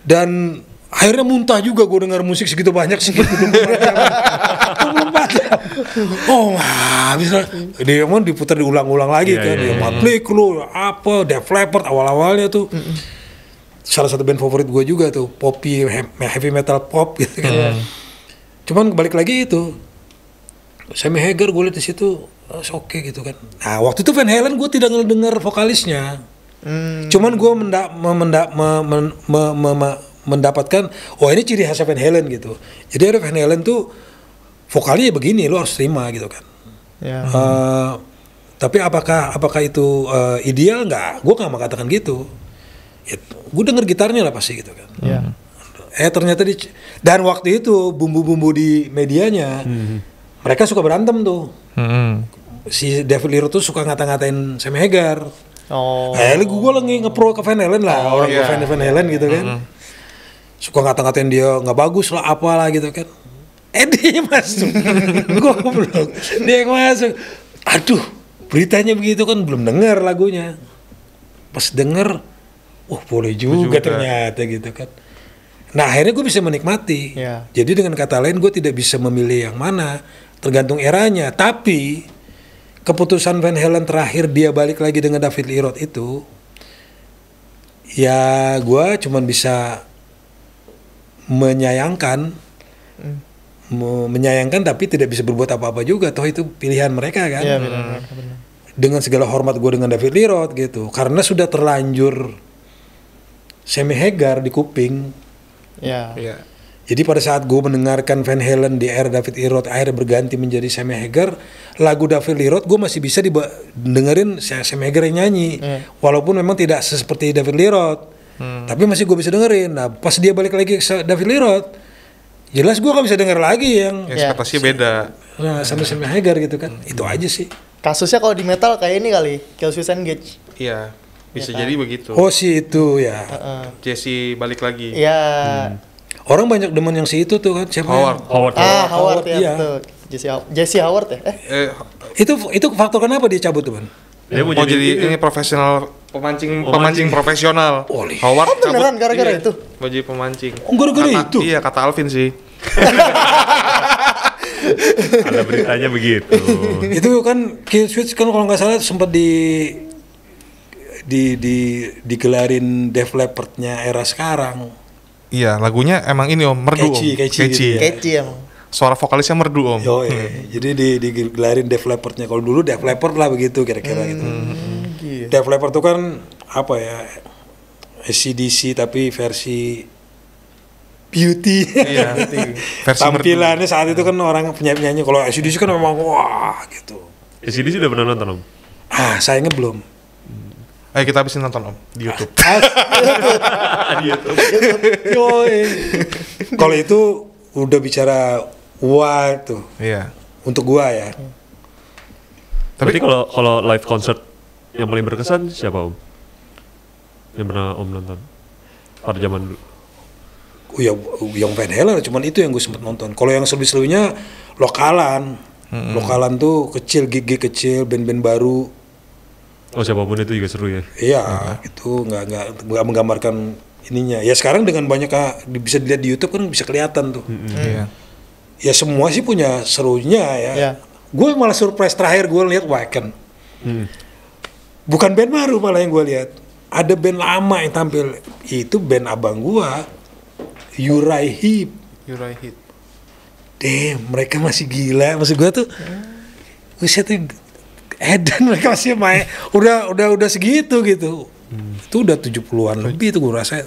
dan akhirnya muntah juga gue dengar musik segitu banyak sih [laughs] [laughs] oh habis lah dia emang diputar diulang-ulang lagi yeah, kan yeah, dia yeah, Matlik iya. lu apa Def Leppard awal-awalnya tuh mm hmm salah satu band favorit gue juga tuh poppy heavy metal pop gitu kan mm. cuman balik lagi itu Sammy Hagar gue liat di situ eh, oke okay gitu kan nah waktu itu Van Halen gue tidak ngedenger vokalisnya mm. Cuman gue mendak mendak mendapatkan, oh ini ciri khas Van Halen gitu. Jadi ada Van Halen tuh vokalnya ya begini lo harus terima gitu kan yeah. Ya. uh, tapi apakah apakah itu uh, ideal nggak gue nggak mau katakan gitu ya, gue denger gitarnya lah pasti gitu kan yeah. eh ternyata di dan waktu itu bumbu-bumbu di medianya hmm. mereka suka berantem tuh hmm. si David Liro tuh suka ngata-ngatain Sam Hagar oh eh gue lagi ngepro ke Van Halen lah oh, orang yeah. ke Van Halen gitu kan mm -hmm. suka ngata-ngatain dia nggak bagus lah apalah gitu kan eh dia masuk [laughs] goblok dia yang masuk aduh beritanya begitu kan belum dengar lagunya pas denger oh boleh juga, juga. ternyata gitu kan nah akhirnya gue bisa menikmati Ya. jadi dengan kata lain gue tidak bisa memilih yang mana tergantung eranya tapi keputusan Van Halen terakhir dia balik lagi dengan David Lee Roth itu ya gue cuman bisa menyayangkan hmm menyayangkan tapi tidak bisa berbuat apa-apa juga toh itu pilihan mereka kan ya, benar, dengan segala hormat gue dengan David Lirot gitu karena sudah terlanjur semi Hegar di kuping ya, ya. jadi pada saat gue mendengarkan Van Halen di air David Lirot akhirnya berganti menjadi semi Hegar lagu David Lirot gue masih bisa dengerin semi Hegar yang nyanyi ya. walaupun memang tidak seperti David Lirot hmm. tapi masih gue bisa dengerin nah pas dia balik lagi ke David Lirot jelas gue gak bisa denger lagi yang ekspektasi ya. Iya. beda nah, sama Sammy Hagar gitu kan hmm. itu aja sih kasusnya kalau di metal kayak ini kali Kill Switch Engage iya bisa ya kan? jadi begitu oh si itu ya uh -uh. Jesse balik lagi iya hmm. orang banyak demen yang si itu tuh kan siapa Howard yang? Howard ah Howard, Howard ya, ya. betul Jesse Howard ya eh. eh. itu itu faktor kenapa dia cabut tuh kan dia mau, oh, jadi, jadi ini profesional pemancing pemancing, pemancing profesional. Oh, Howard oh, beneran gara-gara iya. itu. Mau jadi pemancing. Oh, gara-gara itu. Iya, kata Alvin sih. [laughs] Ada beritanya begitu. itu kan Kill Switch kan kalau nggak salah sempat di di di digelarin Def leppard era sekarang. Iya, lagunya emang ini om merdu. Keci, om. keci gitu ya. emang suara vokalisnya merdu om. Yo, iya. hmm. jadi di digelarin Def Leppardnya. Kalau dulu Def Leppard lah begitu kira-kira hmm. gitu. Hmm. hmm, hmm. Iya. Def Leppard tuh kan apa ya? SCDC tapi versi beauty. Iya, [laughs] versi Tampilannya merdu. saat itu kan iya. orang penyanyi-penyanyi kalau SCDC kan memang wah gitu. SCDC udah pernah nonton om? Ah, sayangnya belum. Ayo kita habisin nonton om di YouTube. Ah, [laughs] di YouTube. YouTube. Kalau itu udah bicara wah itu iya untuk gua ya tapi kalau kalau live concert yang paling berkesan siapa om yang pernah om nonton pada zaman dulu oh, ya yang Van Halen cuman itu yang gue sempet nonton kalau yang lebih seluruhnya lokalan hmm. lokalan tuh kecil gigi kecil band-band baru oh siapapun itu juga seru ya iya hmm. itu nggak nggak nggak menggambarkan ininya ya sekarang dengan banyak ah, bisa dilihat di YouTube kan bisa kelihatan tuh hmm. Hmm. Yeah ya semua sih punya serunya ya. ya. Gue malah surprise terakhir gue lihat Wacken. Hmm. Bukan band baru malah yang gue lihat. Ada band lama yang tampil itu band abang gue Yurai Hip. Yurai Hip. Damn, mereka masih gila. Maksud gue tuh, hmm. usia tuh Eden mereka masih main udah udah udah segitu gitu. Hmm. Itu udah 70-an lebih itu gue rasa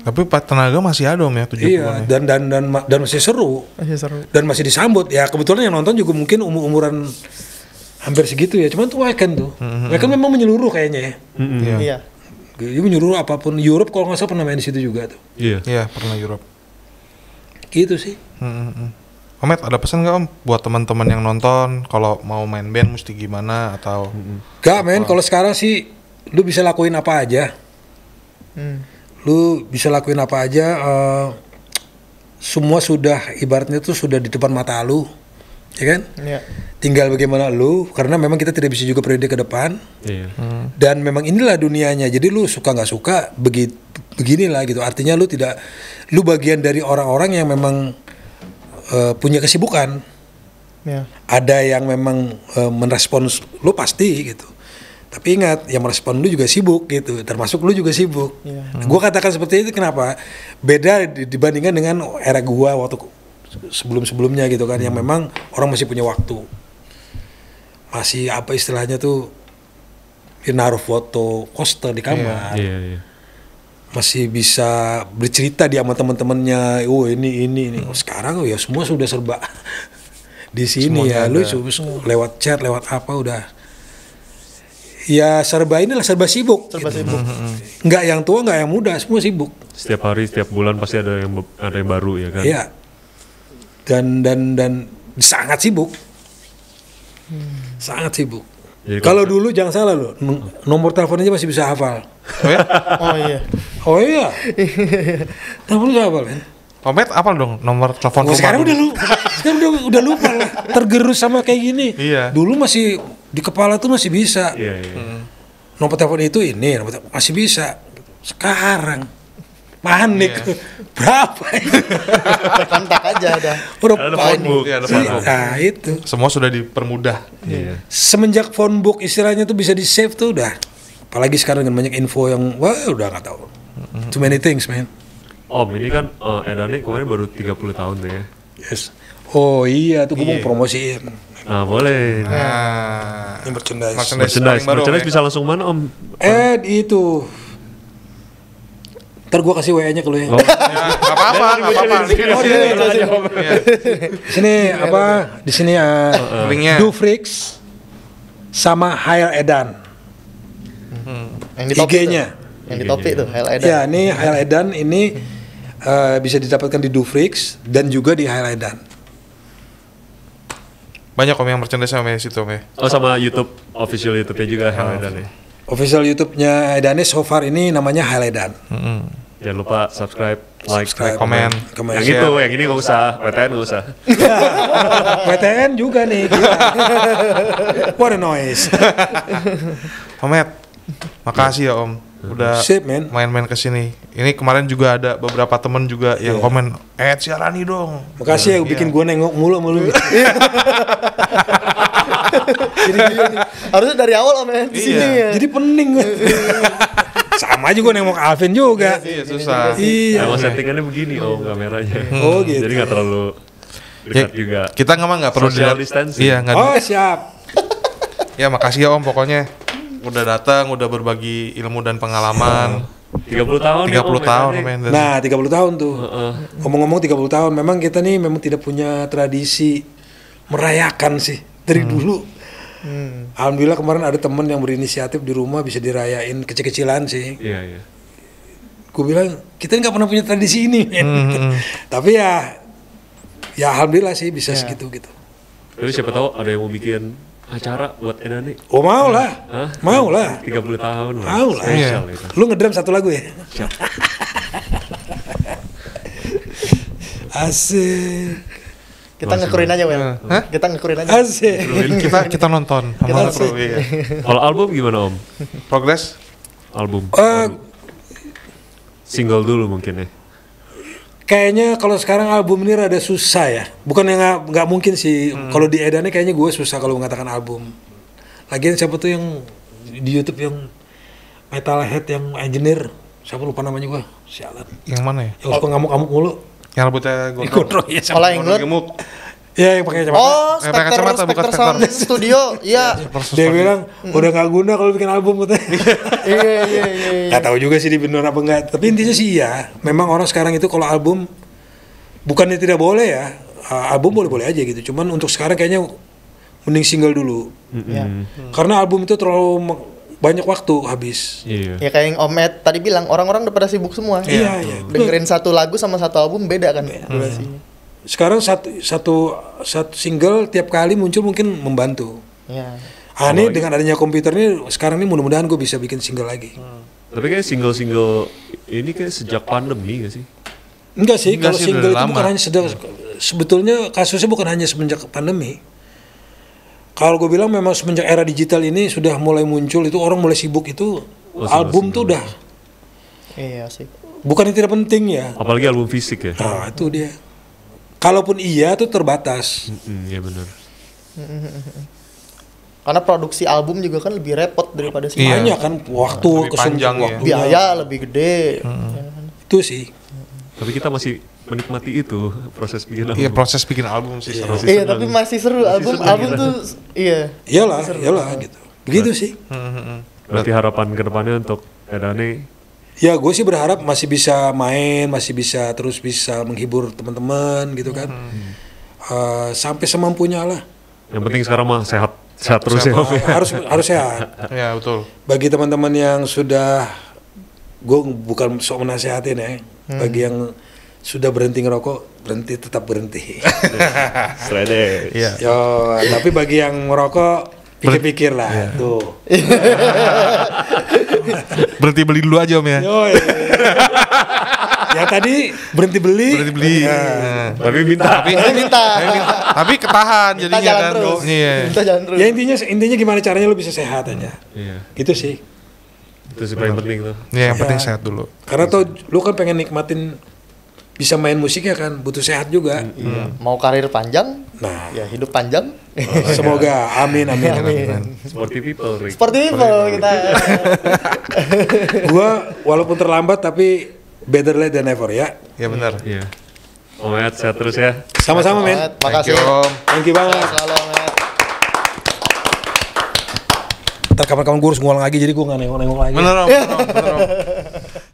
tapi Pak tenaga masih ada om ya 70 Iya ya. dan dan dan dan masih seru. Masih seru. Dan masih disambut ya kebetulan yang nonton juga mungkin umur umuran hampir segitu ya. Cuman tuh Wacken tuh. Mm -hmm. Wacken memang menyeluruh kayaknya ya. Mm -hmm. Iya. iya. Dia menyuruh apapun Europe kalau nggak salah pernah main di situ juga tuh. Iya. yeah. Iya pernah Europe. Gitu sih. Mm -hmm. Omet ada pesan nggak om buat teman-teman yang nonton kalau mau main band mesti gimana atau? Mm -hmm. Gak men kalau sekarang sih lu bisa lakuin apa aja. Mm lu bisa lakuin apa aja uh, semua sudah ibaratnya tuh sudah di depan mata lu ya kan yeah. tinggal bagaimana lu karena memang kita tidak bisa juga periode ke depan yeah. hmm. dan memang inilah dunianya jadi lu suka nggak suka begini lah gitu artinya lu tidak lu bagian dari orang-orang yang memang uh, punya kesibukan yeah. ada yang memang uh, merespons lu pasti gitu tapi ingat yang merespon lu juga sibuk gitu termasuk lu juga sibuk yeah. nah, gue katakan seperti itu kenapa beda dibandingkan dengan era gue waktu sebelum sebelumnya gitu kan hmm. yang memang orang masih punya waktu masih apa istilahnya tuh ya naruh foto poster di iya, kamar yeah, yeah, yeah. masih bisa bercerita dia sama teman-temannya oh ini ini ini oh, sekarang ya semua sudah serba [laughs] di sini Semuanya ya ada. lu lewat chat lewat apa udah ya serba inilah serba sibuk. Serba gitu. sibuk. Mm-hmm. Nggak yang tua, nggak yang muda, semua sibuk. Setiap hari, setiap bulan pasti ada yang ada yang baru ya kan. Iya. Dan dan dan sangat sibuk. Hmm. Sangat sibuk. Jadi kalau kan? dulu jangan salah loh, nomor teleponnya masih bisa hafal. Oh, ya? oh iya. Oh iya. [laughs] Nomor hafal ya. Kan? Pomet apa dong nomor telepon oh, Sekarang udah lupa. Sekarang udah, udah lupa lah. Tergerus sama kayak gini. Iya. Dulu masih di kepala tuh masih bisa. Yeah, yeah. Hmm. Nomor telepon itu ini, nomor telepon, masih bisa. Sekarang panik yeah. [laughs] berapa? Kontak aja ada. Udah ada Book, ya, ada phonebook. Nah itu. Semua sudah dipermudah. Yeah. Iya. Semenjak phonebook istilahnya tuh bisa di save tuh udah. Apalagi sekarang dengan banyak info yang wah udah nggak tahu. Too many things man. Om ini kan uh, Edan kemarin baru 30 tahun tuh ya. Yes. Oh iya tuh gue yeah. mau iya. promosiin Ah, boleh. Nah, ini merchandise. Merchandise, merchandise, baru, merchandise ya? bisa langsung mana, Om? Eh, itu Ntar gue kasih WA-nya ke lu ya. Oh. [laughs] ya apa apa-apa, apa apa-apa. Oh, di sini apa? Di sini ya. Uh, Linknya. Dufrix sama Hail Edan. Hmm. IG-nya. Yang di topik tuh, Hail Edan. Ya, ini Hail Edan ini uh, bisa didapatkan di Dufrix dan juga di Hail Edan. Banyak om yang merchandise sama situ om ya. Oh sama YouTube official YouTube-nya juga oh. Haledan ya. Official YouTube-nya Edanis so far ini namanya Haledan. Mm -hmm. Jangan lupa subscribe, like, subscribe, komen, komen. Yang gitu itu, yang ini gak usah, WTN gak usah. [laughs] WTN juga nih. [laughs] What a noise. Omet, makasih ya Om. Hmm. udah Sip, man. main-main ke sini. Ini kemarin juga ada beberapa temen juga yang iya. komen, "Eh, siarani dong." Makasih ya, ya bikin gua nengok mulu mulu. Jadi [laughs] iya. harusnya dari awal om di iya. sini ya. Jadi pening. Sama aja gue nengok Alvin juga. Iya, susah. Iya. Nah, settingannya begini om kameranya. Hmm. Oh gitu. Jadi nggak terlalu dekat ya, juga. Kita nggak nggak perlu social distancing. Iya, Oh siap. ya makasih ya om pokoknya udah datang, udah berbagi ilmu dan pengalaman. Uh. 30 tahun 30 nih, ya, tahun Nah, 30 tahun tuh. Ngomong-ngomong uh, uh. 30 tahun, memang kita nih memang tidak punya tradisi merayakan sih dari hmm. dulu. Hmm. Alhamdulillah kemarin ada temen yang berinisiatif di rumah bisa dirayain kecil-kecilan sih. Iya, yeah, iya. Gue bilang, kita nggak pernah punya tradisi ini. Hmm, hmm, hmm. Tapi ya ya alhamdulillah sih bisa yeah. segitu gitu. Jadi siapa tahu ada yang mau bikin acara buat Edani? Oh mau lah, Hah? mau lah. tiga puluh tahun lah. Mau lah. Iya. iya. Lu ngedram satu lagu ya? Siap. [laughs] Asik. Kita ngekurin aja, Wel. Hah? Kita ngekurin aja. Asik. kita kita nonton. Kita iya. Kalau album gimana, Om? Progress? Album. Uh, eh, album. Single dulu mungkin ya kayaknya kalau sekarang album ini rada susah ya. Bukan yang nggak mungkin sih. Hmm. Kalau di edannya kayaknya gue susah kalau mengatakan album. Lagian siapa tuh yang di YouTube yang metalhead yang engineer siapa lupa namanya gue sialan yang mana ya yang suka ngamuk-ngamuk mulu yang rambutnya gue ya, gondrong ya gemuk. Iya yang pakai kacamata. Oh, Spectre, pakai Spectre Sound Studio. Iya. iya dia bilang udah nggak guna kalau bikin album katanya. [laughs] iya iya iya. iya. Gak tahu juga sih di apa enggak. Tapi intinya sih iya. Memang orang sekarang itu kalau album bukannya tidak boleh ya. album boleh-boleh aja gitu. Cuman untuk sekarang kayaknya mending single dulu. Mm -hmm. Karena album itu terlalu banyak waktu habis. Iya. Ya kayak yang Om Ed tadi bilang orang-orang udah pada sibuk semua. Iya, iya. Dengerin satu lagu sama satu album beda kan durasinya. Hmm sekarang satu satu satu single tiap kali muncul mungkin membantu. Ya. Ah ini dengan adanya komputer ini sekarang ini mudah-mudahan gue bisa bikin single lagi. Hmm. Tapi kayak single-single ini kayak sejak pandemi gak sih? Enggak sih, Enggak kalau sih, single itu bukan hanya sedang sebetulnya kasusnya bukan hanya semenjak pandemi. Kalau gue bilang memang semenjak era digital ini sudah mulai muncul itu orang mulai sibuk itu oh, album single. tuh udah. Iya sih. Bukan yang tidak penting ya. Apalagi album fisik ya. Nah, itu dia kalaupun iya tuh terbatas. Iya mm benar. [laughs] Karena produksi album juga kan lebih repot daripada sih. Iya. Banyak kan waktu lebih ya. biaya iya. lebih gede. Hmm. Itu sih. Tapi kita masih menikmati itu proses bikin iya, album. Iya proses bikin album sih. Iya, seru. iya tapi masih seru masih album. Seru, album gitu. tuh iya. Iyalah, iyalah gitu. Begitu sih. Berarti harapan kedepannya untuk Edani ya gue sih berharap masih bisa main masih bisa terus bisa menghibur teman-teman gitu kan hmm. uh, sampai semampunya lah yang penting sekarang mah sehat sehat terus ya, ya. [laughs] harus harus sehat ya betul bagi teman-teman yang sudah gue bukan sok menasehatin ya hmm. bagi yang sudah berhenti ngerokok berhenti tetap berhenti. Sledek. [laughs] Iya. Yo, tapi bagi yang merokok. Pikir-pikir lah ya. tuh. [laughs] berhenti beli dulu aja om ya. ya tadi berhenti beli. Berhenti beli. Ya. tapi minta. Tapi minta. [laughs] Tapi, minta. tapi, ketahan Jadi jangan jalan kan. Terus. Iya. Minta jalan Ya intinya intinya gimana caranya lu bisa sehat aja. Iya. Gitu sih. Itu sih paling penting tuh. Iya, yang iya. penting sehat dulu. Karena tuh lu kan pengen nikmatin bisa main musik ya kan butuh sehat juga. Mm, -hmm. Mm Hmm. Mau karir panjang? Nah, ya hidup panjang. Oh, [laughs] Semoga amin amin. Iya, amin. amin. Sporty people. Rick. Sporty people Sporty kita. [laughs] gua walaupun terlambat tapi better late than never ya. Ya benar. Iya. Omet sehat terus ya. Sama-sama men. Makasih. Thank you, Om. Thank you banget. Sehat selalu, Omet. Ntar kapan-kapan gue harus ngulang lagi jadi gue gak nengok-nengok lagi. Bener om, [laughs] bener om. Bener, om.